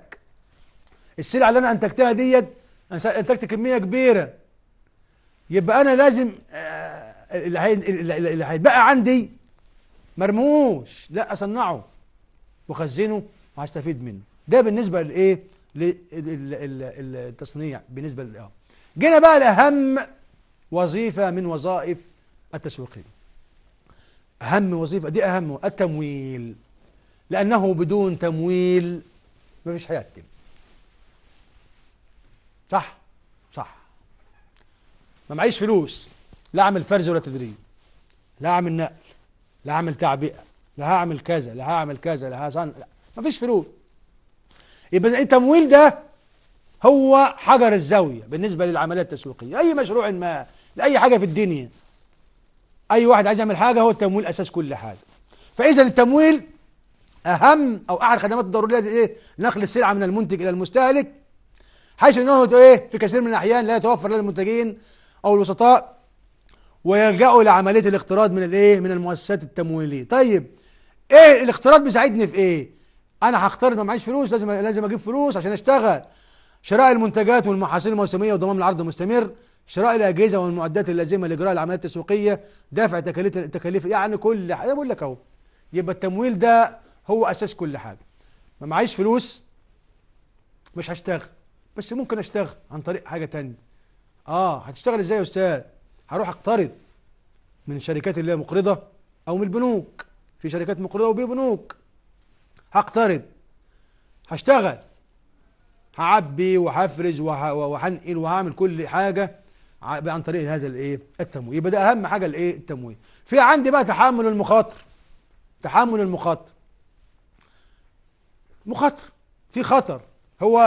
السلعة اللي انا انتجتها ديت انتجت كمية كبيرة يبقى انا لازم آه، اللي هيتبقى عندي مرموش لا اصنعه واخزنه وهستفيد منه ده بالنسبة لايه للتصنيع بالنسبة للإقامة جينا بقى لأهم وظيفة من وظائف التسويقي أهم وظيفة دي أهم التمويل لأنه بدون تمويل ما فيش حياة صح صح ما معيش فلوس لا أعمل فرز ولا تدريب لا أعمل نقل لا أعمل تعبئة لا هعمل كذا لا هعمل كذا لا هصنع لا ما فيش فلوس يبقى التمويل ده هو حجر الزاوية بالنسبة للعملية التسويقية أي مشروع ما لأي حاجة في الدنيا أي واحد عايز يعمل حاجة هو التمويل أساس كل حاجة فإذا التمويل أهم أو أحد الخدمات الضرورية إيه نقل السلعة من المنتج إلى المستهلك حيث أنه إيه في كثير من الأحيان لا يتوفر للمنتجين أو الوسطاء ويلجأوا إلى عملية الاقتراض من الإيه من المؤسسات التمويلية طيب إيه الاقتراض بيساعدني في إيه أنا هقترض ما معيش فلوس لازم لازم أجيب فلوس عشان أشتغل شراء المنتجات والمحاصيل الموسمية وضمان العرض المستمر شراء الاجهزه والمعدات اللازمه لاجراء العمليات التسويقيه دفع تكاليف التكاليف يعني كل حاجه بقول لك اهو يبقى التمويل ده هو اساس كل حاجه ما معيش فلوس مش هشتغل بس ممكن اشتغل عن طريق حاجه تانية اه هتشتغل ازاي يا استاذ هروح اقترض من الشركات اللي هي مقرضه او من البنوك في شركات مقرضه وبنوك هقترض هشتغل هعبي وهفرز وهنقل وهعمل كل حاجه عن طريق هذا الايه التمويل يبقى ده اهم حاجه الايه التمويل في عندي بقى تحمل المخاطر تحمل المخاطر مخاطر في خطر هو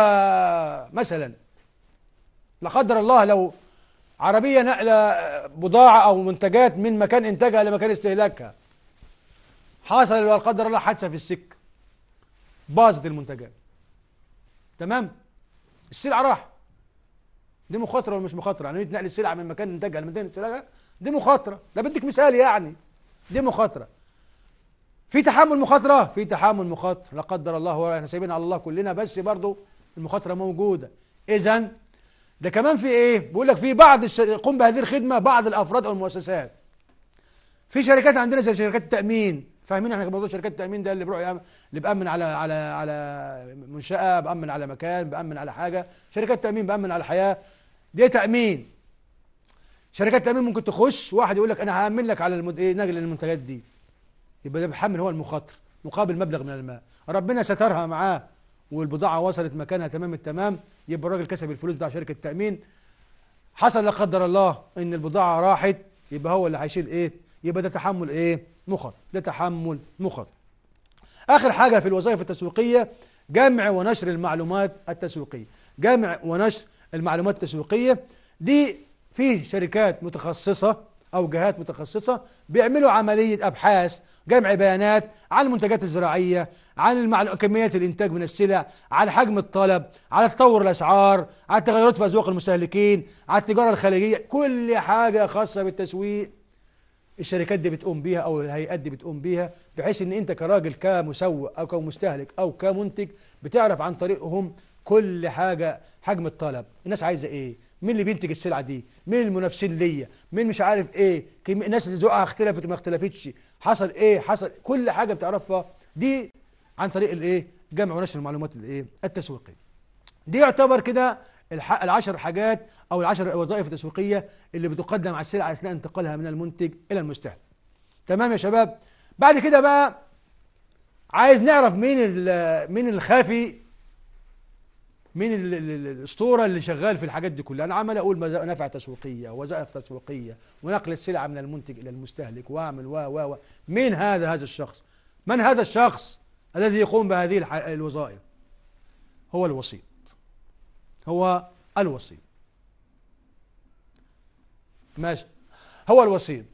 مثلا لا قدر الله لو عربيه نقله بضاعه او منتجات من مكان انتاجها لمكان استهلاكها حصل لا قدر الله حادثه في السكه باظت المنتجات تمام السلعه راحت دي مخاطره ولا مش مخاطره يعني نقل السلعه من مكان انتاجها لمكان السلعه دي مخاطره ده بديك مثال يعني دي مخاطره في تحمل مخاطره في تحمل مخاطره لا قدر الله احنا سايبين على الله كلنا بس برضه المخاطره موجوده اذا ده كمان في ايه بيقول لك في بعض يقوم بهذه الخدمه بعض الافراد او المؤسسات في شركات عندنا زي شركات التامين فاهمين احنا موضوع شركات التامين ده اللي بيروح اللي بامن على على على منشاه بامن على مكان بامن على حاجه شركات التامين بامن على الحياة، دي تامين شركات تامين ممكن تخش واحد يقول لك انا هامن لك على المد... إيه نقل المنتجات دي يبقى ده بيحمل هو المخاطر مقابل مبلغ من المال ربنا سترها معاه والبضاعه وصلت مكانها تمام التمام يبقى الراجل كسب الفلوس بتاع شركه التامين حصل لا قدر الله ان البضاعه راحت يبقى هو اللي هيشيل ايه يبقى ده تحمل ايه مخاطر ده تحمل مخاطر اخر حاجه في الوظائف التسويقيه جمع ونشر المعلومات التسويقيه جمع ونشر المعلومات التسويقية دي في شركات متخصصة أو جهات متخصصة بيعملوا عملية أبحاث جمع بيانات عن المنتجات الزراعية عن المعلو... كميات الإنتاج من السلع على حجم الطلب على تطور الأسعار على التغيرات في أذواق المستهلكين على التجارة الخارجية كل حاجة خاصة بالتسويق الشركات دي بتقوم بيها أو الهيئات دي بتقوم بيها بحيث إن أنت كراجل كمسوق أو كمستهلك أو كمنتج بتعرف عن طريقهم كل حاجة حجم الطلب الناس عايزه ايه مين اللي بينتج السلعه دي مين المنافسين ليا مين مش عارف ايه الناس اللي ذوقها اختلفت ما اختلفتش حصل ايه حصل كل حاجه بتعرفها دي عن طريق الايه جمع ونشر المعلومات الايه التسويقيه دي يعتبر كده العشر حاجات او العشر وظائف التسويقيه اللي بتقدم على السلعه اثناء انتقالها من المنتج الى المستهلك تمام يا شباب بعد كده بقى عايز نعرف مين مين الخافي مين الاسطوره اللي شغال في الحاجات دي كلها انا عمال اقول نفع تسويقيه وظائف تسويقيه ونقل السلعه من المنتج الى المستهلك واعمل و و و مين هذا هذا الشخص من هذا الشخص الذي يقوم بهذه الوظائف هو الوسيط هو الوسيط ماشي هو الوسيط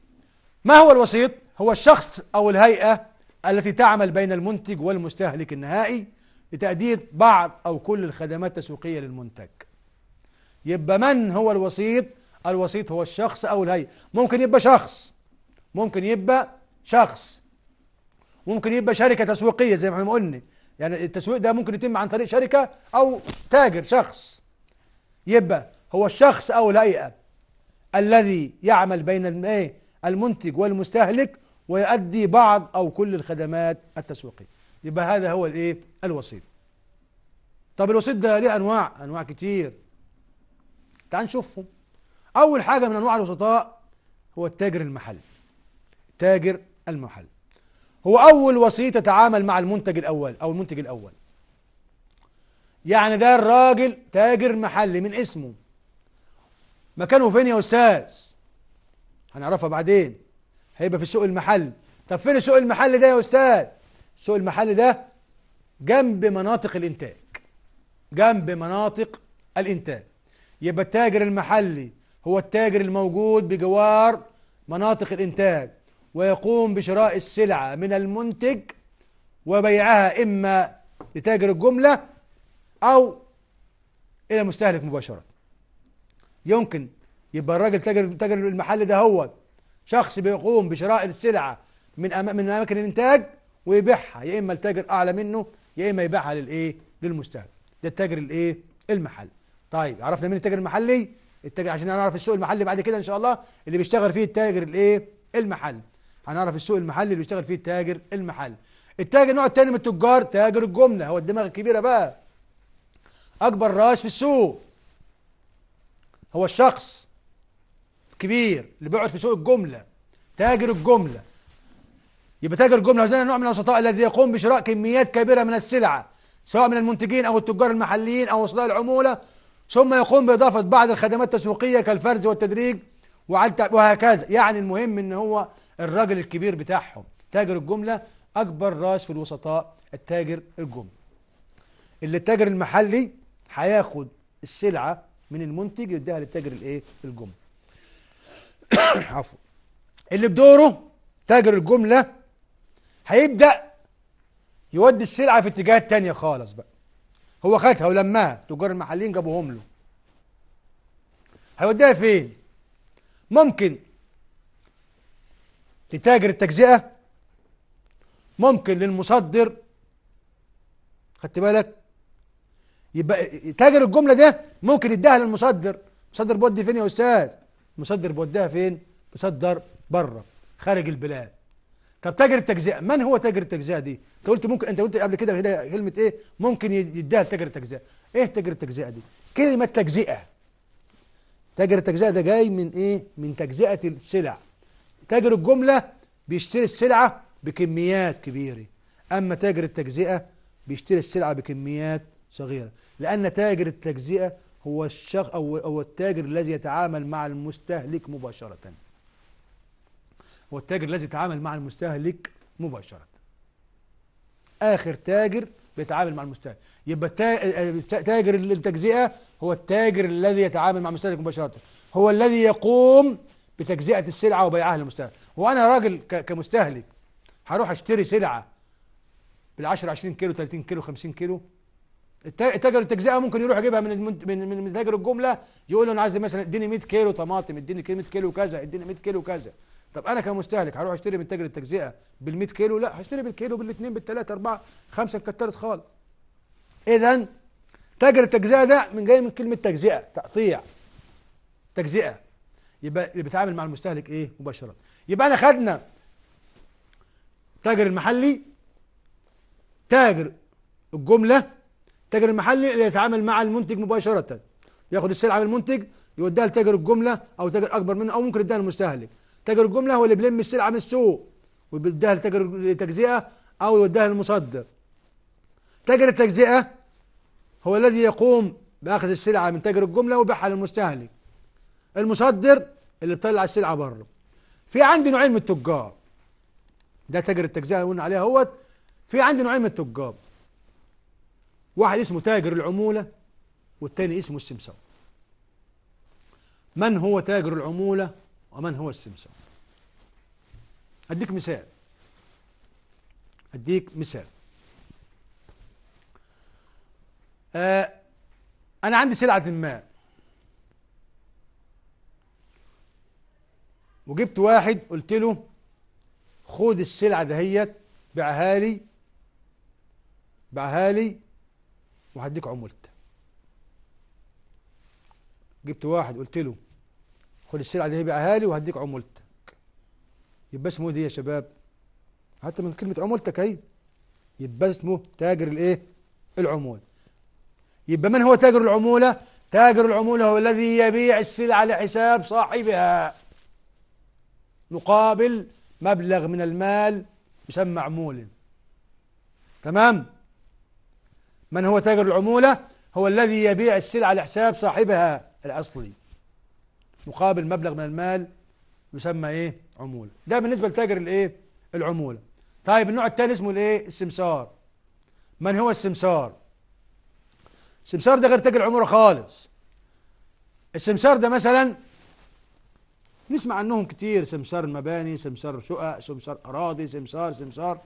ما هو الوسيط هو الشخص او الهيئه التي تعمل بين المنتج والمستهلك النهائي لتأدية بعض أو كل الخدمات التسويقية للمنتج يبقى من هو الوسيط الوسيط هو الشخص أو الهيئة ممكن يبقى شخص ممكن يبقى شخص ممكن يبقى شركة تسويقية زي ما احنا قلنا يعني التسويق ده ممكن يتم عن طريق شركة أو تاجر شخص يبقى هو الشخص أو الهيئة الذي يعمل بين ايه المنتج والمستهلك ويؤدي بعض أو كل الخدمات التسويقية يبقى هذا هو الايه الوسيط طب الوسيط ده ليه انواع انواع كتير تعال نشوفهم اول حاجه من انواع الوسطاء هو التاجر المحلي تاجر المحل هو اول وسيط يتعامل مع المنتج الاول او المنتج الاول يعني ده الراجل تاجر محلي من اسمه مكانه فين يا استاذ هنعرفها بعدين هيبقى في السوق المحلي طب فين السوق المحلي ده يا استاذ السوق المحلي ده جنب مناطق الانتاج جنب مناطق الإنتاج يبقى التاجر المحلي هو التاجر الموجود بجوار مناطق الإنتاج ويقوم بشراء السلعة من المنتج وبيعها إما لتاجر الجملة أو إلى المستهلك مباشرة يمكن يبقى الراجل تاجر تاجر المحل ده هو شخص بيقوم بشراء السلعة من أما من أماكن الإنتاج ويبيعها يا إما لتاجر أعلى منه يا إما يبيعها للإيه؟ للمستهلك ده التاجر الايه المحلي طيب عرفنا مين التاجر المحلي التاجر عشان هنعرف السوق المحلي بعد كده ان شاء الله اللي بيشتغل فيه التاجر الايه المحلي هنعرف السوق المحلي اللي بيشتغل فيه التاجر المحلي التاجر النوع الثاني من التجار تاجر الجمله هو الدماغ الكبيره بقى اكبر راس في السوق هو الشخص الكبير اللي بيقعد في سوق الجمله تاجر الجمله يبقى تاجر الجمله هو نوع من الوسطاء الذي يقوم بشراء كميات كبيره من السلعه سواء من المنتجين أو التجار المحليين أو وسطاء العمولة ثم يقوم بإضافة بعض الخدمات التسويقية كالفرز والتدريج وهكذا يعني المهم ان هو الراجل الكبير بتاعهم تاجر الجملة أكبر راس في الوسطاء التاجر الجملة اللي التاجر المحلي هياخد السلعة من المنتج يديها للتاجر الايه الجملة عفوا اللي بدوره تاجر الجملة هيبدأ يودي السلعة في اتجاهات تانية خالص بقى هو خدها ولمها تجار المحليين جابوهم له هيوديها فين ممكن لتاجر التجزئة ممكن للمصدر خدت بالك يبقى تاجر الجملة ده ممكن يديها للمصدر مصدر بودي فين يا أستاذ مصدر بوديها فين مصدر بره خارج البلاد طب تاجر التجزئه من هو تاجر التجزئه دي انت قلت ممكن انت قلت قبل كده كلمه ايه ممكن يديها لتاجر التجزئه ايه تاجر التجزئه دي كلمه تجزئه تاجر التجزئه ده جاي من ايه من تجزئه السلع تاجر الجمله بيشتري السلعه بكميات كبيره اما تاجر التجزئه بيشتري السلعه بكميات صغيره لان تاجر التجزئه هو الشخص او او التاجر الذي يتعامل مع المستهلك مباشره هو التاجر الذي يتعامل مع المستهلك مباشرة آخر تاجر بيتعامل مع المستهلك يبقى تاجر التجزئة هو التاجر الذي يتعامل مع المستهلك مباشرة هو الذي يقوم بتجزئة السلعة وبيعها للمستهلك وأنا راجل كمستهلك هروح أشتري سلعة بال10 20 كيلو 30 كيلو 50 كيلو تاجر التجزئه ممكن يروح يجيبها من من من تاجر الجمله يقول له انا عايز مثلا اديني 100 كيلو طماطم اديني 100 كيلو كذا اديني 100 كيلو كذا طب انا كمستهلك هروح اشتري من تاجر التجزئه بال100 كيلو لا هشتري بالكيلو بالاثنين بالثلاثه اربعه خمسه كترت خالص اذا تاجر التجزئه ده من جاي من كلمه تجزئه تقطيع تجزئه يبقى اللي بيتعامل مع المستهلك ايه مباشره يبقى انا خدنا تاجر المحلي تاجر الجمله تاجر المحلي اللي يتعامل مع المنتج مباشره ياخد السلعه من المنتج يوديها لتاجر الجمله او تاجر اكبر منه او ممكن يديها للمستهلك تاجر الجمله هو اللي بيلم السلعه من السوق وبيديها لتاجر التجزئه او يوديها للمصدر تاجر التجزئه هو الذي يقوم باخذ السلعه من تاجر الجمله وبيعها للمستهلك المصدر اللي بيطلع السلعه بره في عندي نوعين من التجار ده تاجر التجزئه اللي قلنا عليها اهوت في عندي نوعين من التجار واحد اسمه تاجر العموله والتاني اسمه السمسار من هو تاجر العموله ومن هو السمسم أديك مثال أديك مثال آه أنا عندي سلعة ما وجبت واحد قلت له خد السلعة دهيت بعها لي بعها لي وهديك عمولتها جبت واحد قلت له خد السلعة دي بيعها لي وهديك عمولتك يبقى اسمه إيه دي يا شباب حتى من كلمة عمولتك اهي يبقى اسمه تاجر الايه العمولة يبقى من هو تاجر العمولة تاجر العمولة هو الذي يبيع السلعة لحساب صاحبها مقابل مبلغ من المال يسمى عمولا تمام من هو تاجر العمولة هو الذي يبيع السلعة لحساب صاحبها الأصلي مقابل مبلغ من المال يسمى ايه عمولة ده بالنسبة لتاجر الايه العمولة طيب النوع الثاني اسمه الايه السمسار من هو السمسار السمسار ده غير تاجر عمولة خالص السمسار ده مثلا نسمع عنهم كتير سمسار المباني سمسار شقق سمسار اراضي سمسار سمسار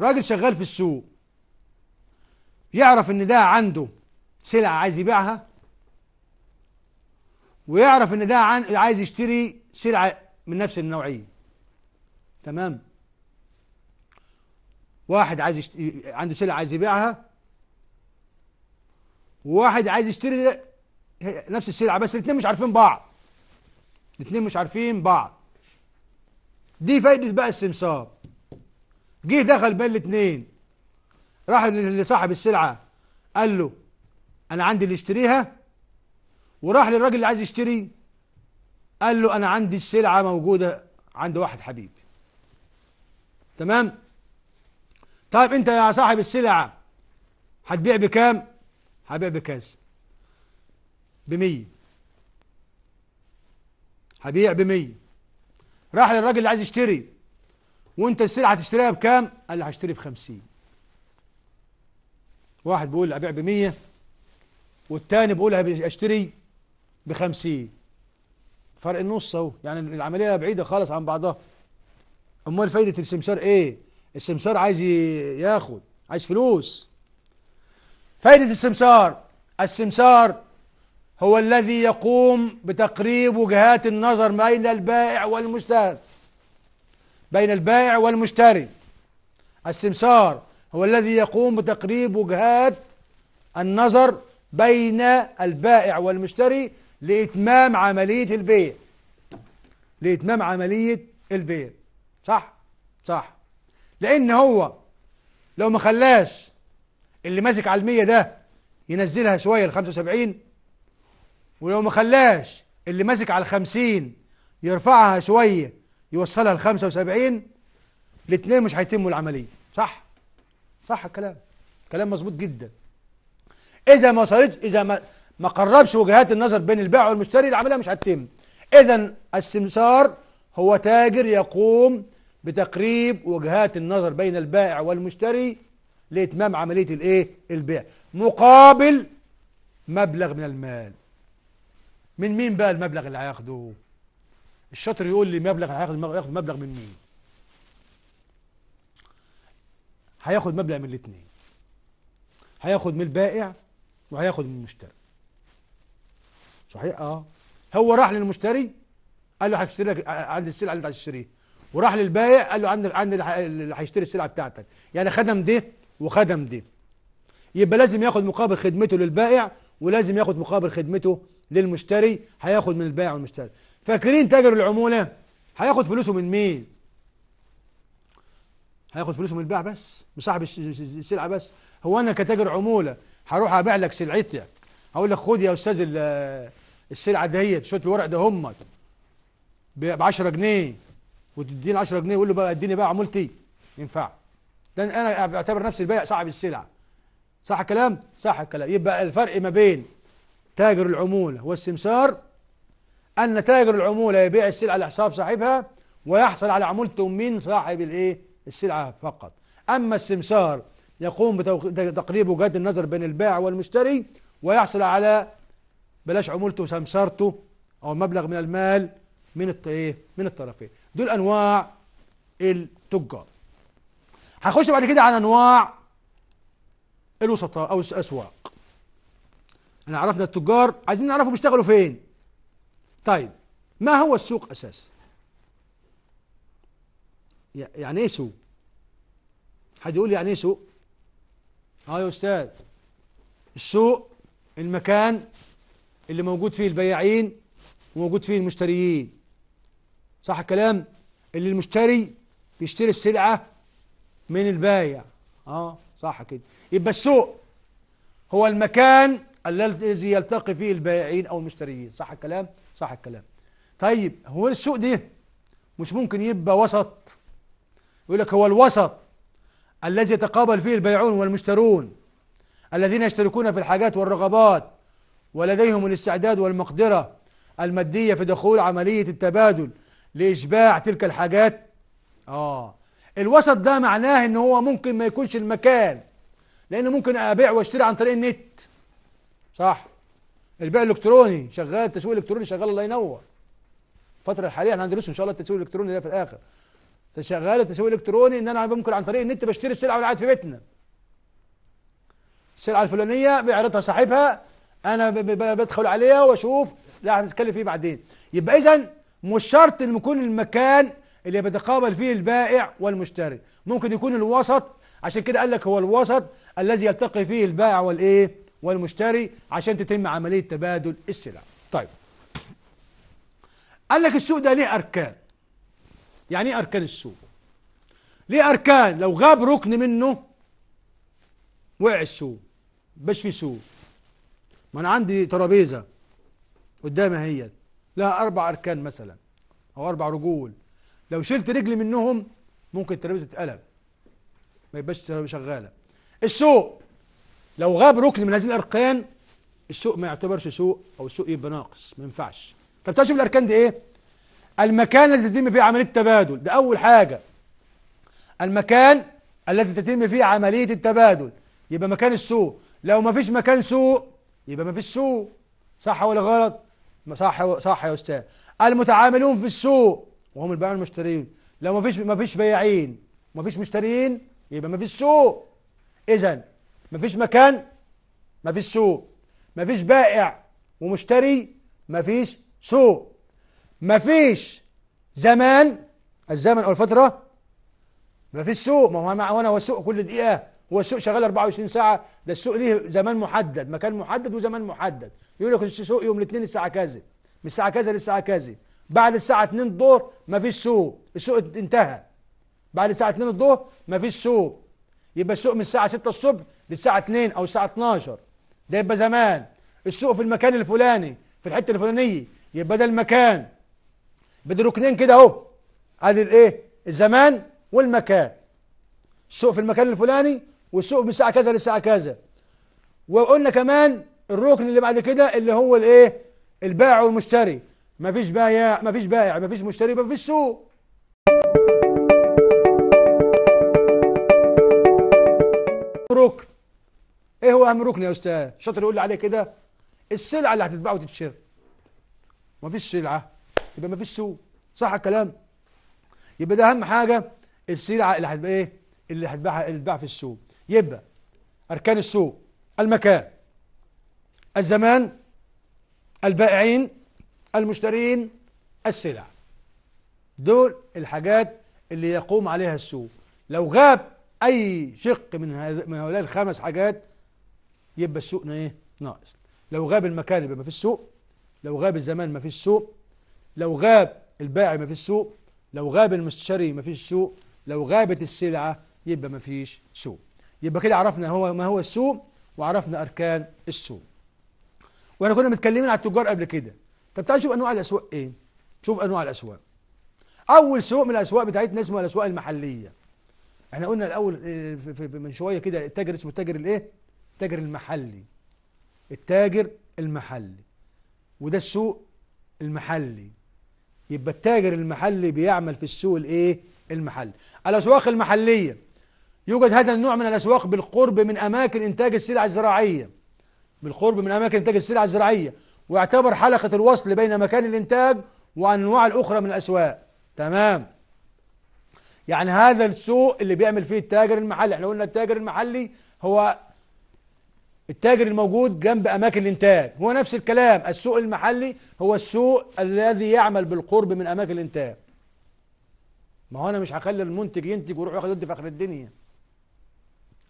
راجل شغال في السوق يعرف ان ده عنده سلعة عايز يبيعها ويعرف ان ده عن عايز يشتري سلعه من نفس النوعيه تمام واحد عايز يشت... عنده سلعه عايز يبيعها وواحد عايز يشتري نفس السلعه بس الاثنين مش عارفين بعض الاثنين مش عارفين بعض دي فايده بقى السمسار جه دخل بين الاثنين راح لصاحب السلعه قال له انا عندي اللي اشتريها وراح للراجل اللي عايز يشتري قال له انا عندي السلعه موجوده عند واحد حبيبي تمام طيب انت يا صاحب السلعه هتبيع بكام هبيع بكذا بمية هبيع بمية راح للراجل اللي عايز يشتري وانت السلعه هتشتريها بكام قال لي هشتري بخمسين واحد بيقول ابيع بمية والتاني بيقول اشتري بخمسين فرق النص اهو يعني العملية بعيدة خالص عن بعضها امال فايدة السمسار ايه السمسار عايز ياخد عايز فلوس فايدة السمسار السمسار هو الذي يقوم بتقريب وجهات النظر بين البائع والمشتري بين البائع والمشتري السمسار هو الذي يقوم بتقريب وجهات النظر بين البائع والمشتري لإتمام عملية البيع لإتمام عملية البيع صح صح لأن هو لو ما خلاش اللي ماسك على المية ده ينزلها شوية ل 75 ولو ما خلاش اللي ماسك على 50 يرفعها شوية يوصلها ل 75 الاثنين مش هيتموا العملية صح صح الكلام كلام مظبوط جدا إذا ما وصلتش إذا ما ما قربش وجهات النظر بين البائع والمشتري العمليه مش هتتم اذا السمسار هو تاجر يقوم بتقريب وجهات النظر بين البائع والمشتري لاتمام عمليه الايه البيع مقابل مبلغ من المال من مين بقى المبلغ اللي هياخده الشاطر يقول لي مبلغ هياخد مبلغ من مين هياخد مبلغ من الاثنين هياخد من البائع وهياخد من المشتري صحيح اه هو راح للمشتري قال له هشتري لك عندي السلعه اللي انت هتشتريها وراح للبائع قال له عندك عندي اللي هيشتري السلعه بتاعتك يعني خدم ده وخدم ده يبقى لازم ياخد مقابل خدمته للبائع ولازم ياخد مقابل خدمته للمشتري هياخد من البائع والمشتري فاكرين تاجر العموله هياخد فلوسه من مين هياخد فلوسه من البائع بس من صاحب السلعه بس هو انا كتاجر عموله هروح ابيع لك سلعتك اقول لك خد يا استاذ السلعه دهيت شويه الورق ده همت ب 10 جنيه وتديني 10 جنيه يقول له بقى اديني بقى عمولتي ينفع ده انا بعتبر نفسي البائع صاحب السلعه صح الكلام صح الكلام يبقى الفرق ما بين تاجر العموله والسمسار ان تاجر العموله يبيع السلعه لحساب صاحبها ويحصل على عمولته من صاحب الايه السلعه فقط اما السمسار يقوم بتقريب وجهات النظر بين البائع والمشتري ويحصل على بلاش عمولته وسمسارته أو مبلغ من المال من ايه من الطرفين دول أنواع التجار هخش بعد كده على أنواع الوسطاء أو الأسواق احنا عرفنا التجار عايزين نعرفوا بيشتغلوا فين طيب ما هو السوق أساسا يعني ايه سوق حد يقول لي يعني ايه سوق اه يا استاذ السوق المكان اللي موجود فيه البياعين وموجود فيه المشتريين صح الكلام اللي المشتري بيشتري السلعة من البايع اه صح كده يبقى السوق هو المكان الذي يلتقي فيه البائعين او المشتريين صح الكلام صح الكلام طيب هو السوق ده مش ممكن يبقى وسط يقول لك هو الوسط الذي يتقابل فيه البائعون والمشترون الذين يشتركون في الحاجات والرغبات ولديهم الاستعداد والمقدرة المادية في دخول عملية التبادل لإشباع تلك الحاجات آه الوسط ده معناه إن هو ممكن ما يكونش المكان لأنه ممكن أبيع وأشتري عن طريق النت صح البيع الإلكتروني شغال التسويق الإلكتروني شغال الله ينور الفترة الحالية احنا هندرسه إن شاء الله التسويق الإلكتروني ده في الآخر شغال التسويق الإلكتروني إن أنا ممكن عن طريق النت بشتري السلعة وأنا قاعد في بيتنا السلعة الفلانية بيعرضها صاحبها أنا بدخل عليها وأشوف لا هنتكلم فيه بعدين يبقى إذا مش شرط إن يكون المكان اللي بيتقابل فيه البائع والمشتري ممكن يكون الوسط عشان كده قال لك هو الوسط الذي يلتقي فيه البائع والإيه والمشتري عشان تتم عملية تبادل السلع طيب قال لك السوق ده ليه أركان يعني إيه أركان السوق ليه أركان لو غاب ركن منه وقع السوق باش في سوق ما انا عندي ترابيزه قدامي هي لها اربع اركان مثلا او اربع رجول لو شلت رجلي منهم ممكن الترابيزه تتقلب ما يبقاش شغاله السوق لو غاب ركن من هذه الاركان السوق ما يعتبرش سوق او السوق يبقى ناقص ما ينفعش طب تعال شوف الاركان دي ايه المكان الذي تتم فيه عمليه التبادل ده اول حاجه المكان الذي تتم فيه عمليه التبادل يبقى مكان السوق لو ما فيش مكان سوق يبقى ما فيش سوق صح ولا غلط صح صح يا استاذ المتعاملون في السوق وهم البائع المشترين لو ما فيش ما فيش بياعين ما فيش مشترين يبقى ما فيش سوق اذا ما فيش مكان ما فيش سوق ما فيش بائع ومشتري ما فيش سوق ما فيش زمان الزمن او الفتره ما فيش سوق ما هو انا هو السوق كل دقيقه هو السوق شغال 24 ساعه ده السوق ليه زمان محدد مكان محدد وزمان محدد يقول لك السوق يوم الاثنين الساعه كذا من الساعه كذا للساعه كذا بعد الساعه 2 الظهر مفيش سوق السوق انتهى بعد الساعه 2 الظهر مفيش سوق يبقى السوق من الساعه 6 الصبح للساعه 2 او الساعه 12 ده يبقى زمان السوق في المكان الفلاني في الحته الفلانيه يبقى ده المكان بدركنين ركنين كده اهو ادي الايه الزمان والمكان السوق في المكان الفلاني والسوق من الساعه كذا للساعه كذا وقلنا كمان الركن اللي بعد كده اللي هو الايه البائع والمشتري مفيش بايع مفيش بائع مفيش مشتري مفيش سوق ركن ايه هو اهم ركن يا استاذ شاطر يقول لي عليه كده السلعه اللي هتتباع وتتشرى مفيش سلعه يبقى مفيش سوق صح الكلام يبقى ده اهم حاجه السلعه اللي هتبقى ايه اللي اللي هتتباع في السوق يبقى أركان السوق المكان الزمان البائعين المشترين السلع دول الحاجات اللي يقوم عليها السوق لو غاب أي شق من من هؤلاء الخمس حاجات يبقى السوق إيه ناقص لو غاب المكان يبقى ما في سوق لو غاب الزمان ما في سوق لو غاب البائع ما في سوق لو غاب المستشاري ما فيش سوق لو غابت السلعة يبقى ما فيش سوق يبقى كده عرفنا هو ما هو السوق وعرفنا أركان السوق واحنا كنا متكلمين على التجار قبل كده طب تعال نشوف أنواع الأسواق إيه شوف أنواع الأسواق أول سوق من الأسواق بتاعتنا اسمه الأسواق المحلية احنا قلنا الأول آه، من شوية كده التاجر اسمه التاجر الإيه؟ التاجر المحلي التاجر المحلي وده السوق المحلي يبقى التاجر المحلي بيعمل في السوق الايه المحلي الاسواق المحليه يوجد هذا النوع من الأسواق بالقرب من أماكن إنتاج السلع الزراعية بالقرب من أماكن إنتاج السلع الزراعية واعتبر حلقة الوصل بين مكان الإنتاج وأنواع الأخرى من الأسواق تمام يعني هذا السوق اللي بيعمل فيه التاجر المحلي احنا قلنا التاجر المحلي هو التاجر الموجود جنب اماكن الانتاج هو نفس الكلام السوق المحلي هو السوق الذي يعمل بالقرب من اماكن الانتاج ما هو انا مش هخلي المنتج ينتج ويروح ياخد يد في اخر الدنيا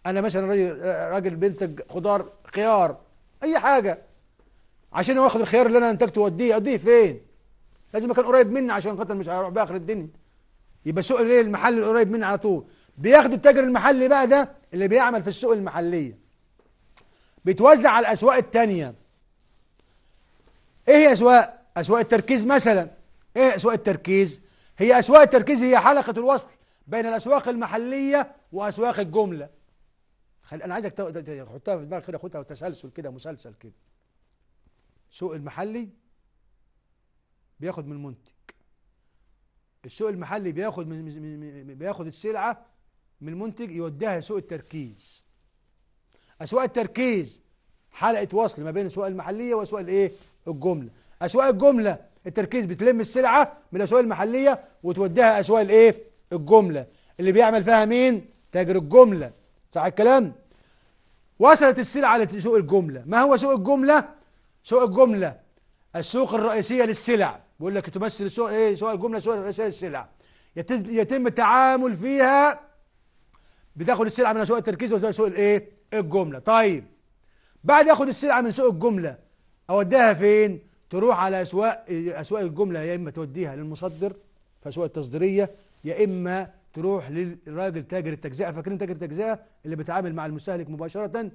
انا مثلا راجل راجل خضار خيار اي حاجه عشان واخد الخيار اللي انا انتجته واديه اوديه فين لازم اكون قريب مني عشان خاطر مش هروح باخر الدنيا يبقى سوق الايه المحل القريب مني على طول بياخدوا التاجر المحلي بقى ده اللي بيعمل في السوق المحليه بيتوزع على الاسواق التانية ايه هي اسواق اسواق التركيز مثلا ايه اسواق التركيز هي اسواق التركيز هي حلقه الوصل بين الاسواق المحليه واسواق الجمله خل... انا عايزك تحطها في دماغك كده خدها تسلسل كده مسلسل كده السوق المحلي بياخد من المنتج السوق المحلي بياخد من بياخد السلعه من المنتج يوديها لسوق التركيز اسواق التركيز حلقه وصل ما بين الاسواق المحليه واسواق الايه الجمله اسواق الجمله التركيز بتلم السلعه من الاسواق المحليه وتوديها اسواق الايه الجمله اللي بيعمل فيها مين تاجر الجمله صح الكلام وصلت السلعة لسوق الجملة ما هو سوق الجملة سوق الجملة السوق الرئيسية للسلع بيقول لك تمثل سوق ايه سوق الجملة السوق الرئيسية للسلع يتم التعامل فيها بتاخد السلعة من سوق التركيز وسوق الايه الجملة طيب بعد اخد السلعة من سوق الجملة اوديها فين تروح على اسواق اسواق الجملة يا اما توديها للمصدر في اسواق التصديرية يا اما تروح للراجل تاجر التجزئه فاكرين تاجر التجزئه اللي بيتعامل مع المستهلك مباشره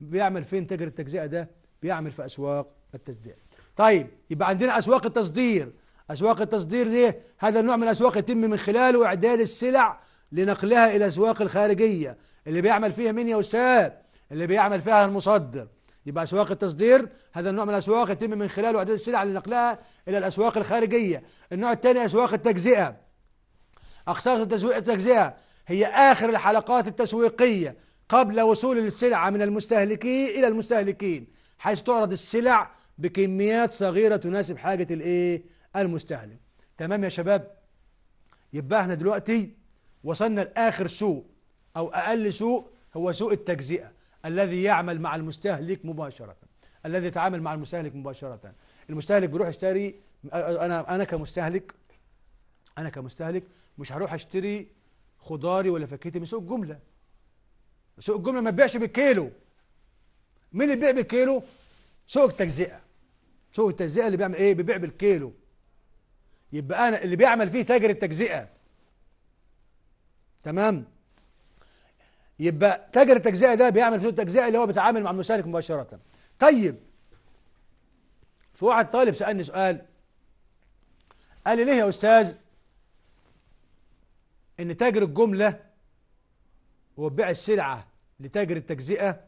بيعمل فين تاجر التجزئه ده بيعمل في اسواق التجزئه طيب يبقى عندنا اسواق التصدير اسواق التصدير دي هذا النوع من الاسواق يتم من خلاله اعداد السلع لنقلها الى الاسواق الخارجيه اللي بيعمل فيها يا استاذ اللي بيعمل فيها المصدر يبقى اسواق التصدير هذا النوع من الاسواق يتم من خلاله اعداد السلع لنقلها الى الاسواق الخارجيه النوع الثاني اسواق التجزئه التسويق التجزئة هي آخر الحلقات التسويقية قبل وصول السلعة من المستهلكين إلى المستهلكين حيث تعرض السلع بكميات صغيرة تناسب حاجة الإيه؟ المستهلك تمام يا شباب يبقى احنا دلوقتي وصلنا لآخر سوق أو أقل سوق هو سوق التجزئة الذي يعمل مع المستهلك مباشرة الذي يتعامل مع المستهلك مباشرة المستهلك بيروح يشتري أنا أنا كمستهلك انا كمستهلك مش هروح اشتري خضاري ولا فاكهتي من سوق الجمله سوق الجمله ما بيعش بالكيلو مين اللي بيبيع بالكيلو سوق التجزئه سوق التجزئه اللي بيعمل ايه بيبيع بالكيلو يبقى انا اللي بيعمل فيه تاجر التجزئه تمام يبقى تاجر التجزئه ده بيعمل فيه التجزئه اللي هو بيتعامل مع المستهلك مباشره طيب في واحد طالب سالني سؤال قال لي ليه يا استاذ ان تاجر الجملة وبيع السلعة لتاجر التجزئة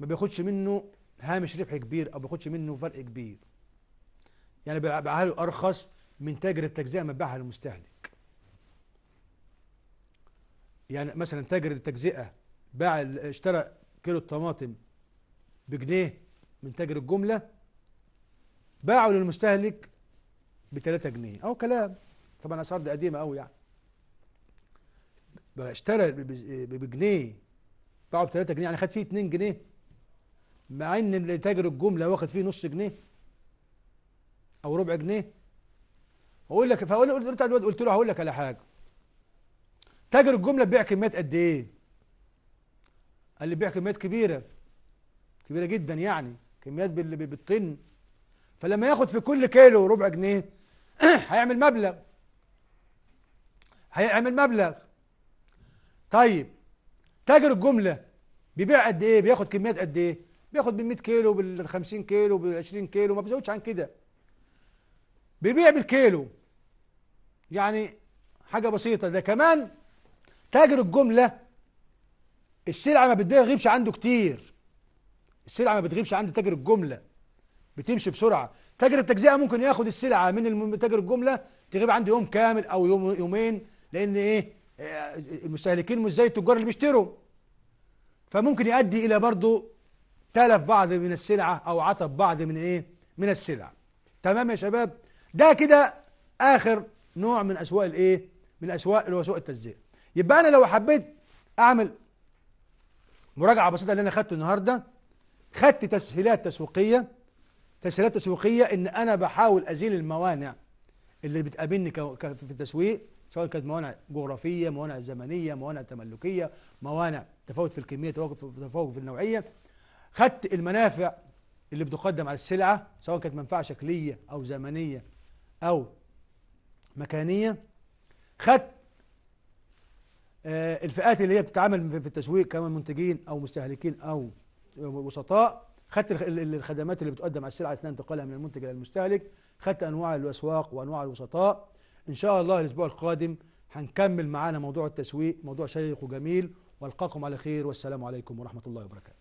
ما بياخدش منه هامش ربح كبير او بياخدش منه فرق كبير يعني بيبيعها له ارخص من تاجر التجزئة ما بيبيعها للمستهلك يعني مثلا تاجر التجزئة باع اشترى كيلو الطماطم بجنيه من تاجر الجملة باعه للمستهلك ب 3 جنيه او كلام طبعا اسعار دي قديمه قوي يعني اشترى بجنيه باعه ب 3 جنيه يعني خد فيه 2 جنيه مع ان تاجر الجمله واخد فيه نص جنيه او ربع جنيه اقول لك فاقول قلت له قلت له هقول لك على حاجه تاجر الجمله بيبيع كميات قد ايه؟ قال لي بيبيع كميات كبيره كبيره جدا يعني كميات بالطن فلما ياخد في كل كيلو ربع جنيه هيعمل مبلغ هيعمل مبلغ طيب تاجر الجملة بيبيع قد ايه بياخد كميات قد ايه بياخد بال 100 كيلو بال 50 كيلو بال 20 كيلو ما بيزودش عن كده بيبيع بالكيلو يعني حاجة بسيطة ده كمان تاجر الجملة السلعة ما بتغيبش عنده كتير السلعة ما بتغيبش عند تاجر الجملة بتمشي بسرعة تاجر التجزئة ممكن ياخد السلعة من تاجر الجملة تغيب عنده يوم كامل أو يوم يومين لان ايه المستهلكين مش زي التجار اللي بيشتروا فممكن يؤدي الى برضه تلف بعض من السلعه او عطب بعض من ايه من السلع تمام يا شباب ده كده اخر نوع من اسواق الايه من اسواق اللي هو سوق التجزئه يبقى انا لو حبيت اعمل مراجعه بسيطه اللي انا خدته النهارده خدت تسهيلات تسويقيه تسهيلات تسويقيه ان انا بحاول ازيل الموانع اللي بتقابلني في التسويق سواء كانت موانع جغرافيه موانع زمنيه موانع تملكيه موانع تفاوت في الكميه تفاوت في النوعيه خدت المنافع اللي بتقدم على السلعه سواء كانت منفعه شكليه او زمنيه او مكانيه خدت آه، الفئات اللي هي بتتعامل في التسويق كمان منتجين او مستهلكين او وسطاء خدت الخدمات اللي بتقدم على السلعه اثناء انتقالها من المنتج الى المستهلك خدت انواع الاسواق وانواع الوسطاء إن شاء الله الأسبوع القادم هنكمل معانا موضوع التسويق موضوع شيق وجميل والقاكم على خير والسلام عليكم ورحمة الله وبركاته